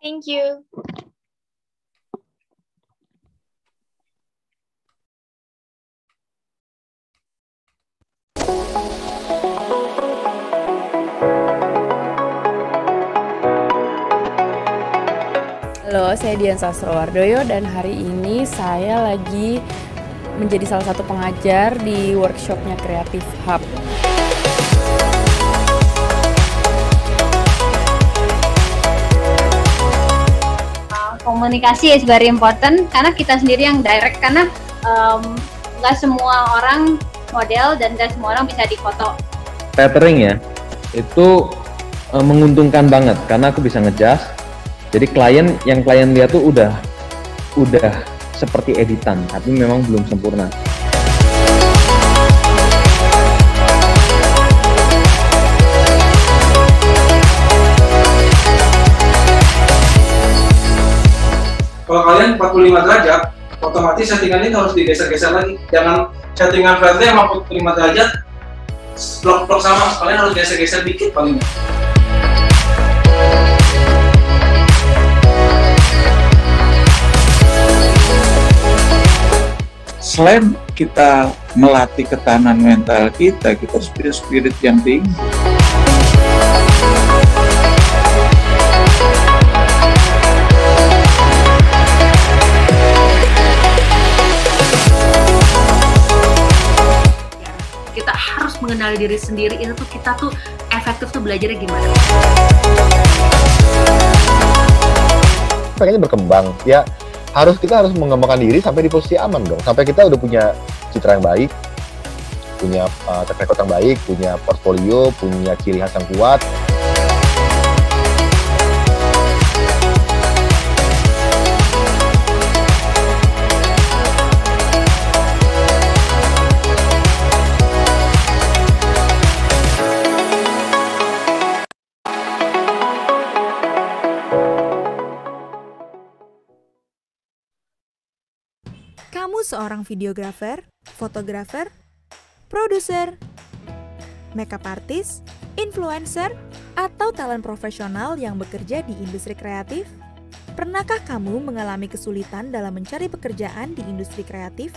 [SPEAKER 1] Thank you.
[SPEAKER 3] Thank you. Halo, saya Dian Sastrowardoyo dan hari ini saya lagi menjadi salah satu pengajar di workshopnya Creative Hub.
[SPEAKER 2] Uh, komunikasi is very important karena kita sendiri yang
[SPEAKER 1] direct karena um, nggak um, semua orang model dan nggak semua orang bisa difoto.
[SPEAKER 3] Catering ya, itu uh, menguntungkan banget karena aku bisa ngejas, jadi klien yang klien lihat tuh udah udah seperti editan, tapi memang belum sempurna. Kalau kalian 45 derajat, otomatis settingan ini harus digeser-geser lagi. Jangan settingan flat yang 45 derajat blok-blok sama, kalian harus geser-geser dikit paling.
[SPEAKER 1] selain kita melatih ketahanan mental kita, kita harus punya spirit yang tinggi.
[SPEAKER 2] Kita harus mengenali diri sendiri itu tuh kita tuh efektif tuh belajarnya gimana.
[SPEAKER 3] Pengennya berkembang ya harus kita harus mengembangkan diri sampai di posisi aman dong sampai kita udah punya citra yang baik punya uh, track record yang baik punya portfolio punya ciri khas yang kuat seorang videografer, fotografer, produser, makeup artist, influencer, atau talent profesional yang bekerja di industri kreatif? Pernahkah kamu mengalami kesulitan dalam mencari pekerjaan di industri kreatif?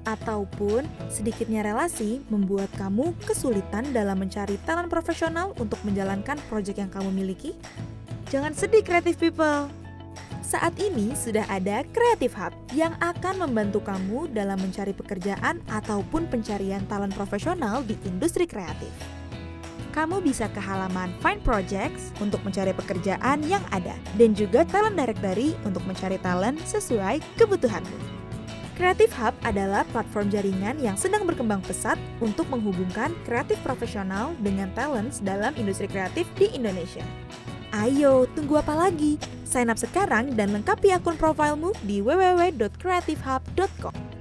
[SPEAKER 3] Ataupun sedikitnya relasi membuat kamu kesulitan dalam mencari talent profesional untuk menjalankan proyek yang kamu miliki? Jangan sedih, creative people! Saat ini sudah ada Creative Hub yang akan membantu kamu dalam mencari pekerjaan ataupun pencarian talent profesional di industri kreatif. Kamu bisa ke halaman Find Projects untuk mencari pekerjaan yang ada dan juga Talent Directory untuk mencari talent sesuai kebutuhanmu. Creative Hub adalah platform jaringan yang sedang berkembang pesat untuk menghubungkan kreatif profesional dengan talents dalam industri kreatif di Indonesia. Ayo, tunggu apa lagi? Sign up sekarang dan lengkapi akun profilmu di www.creativehub.com.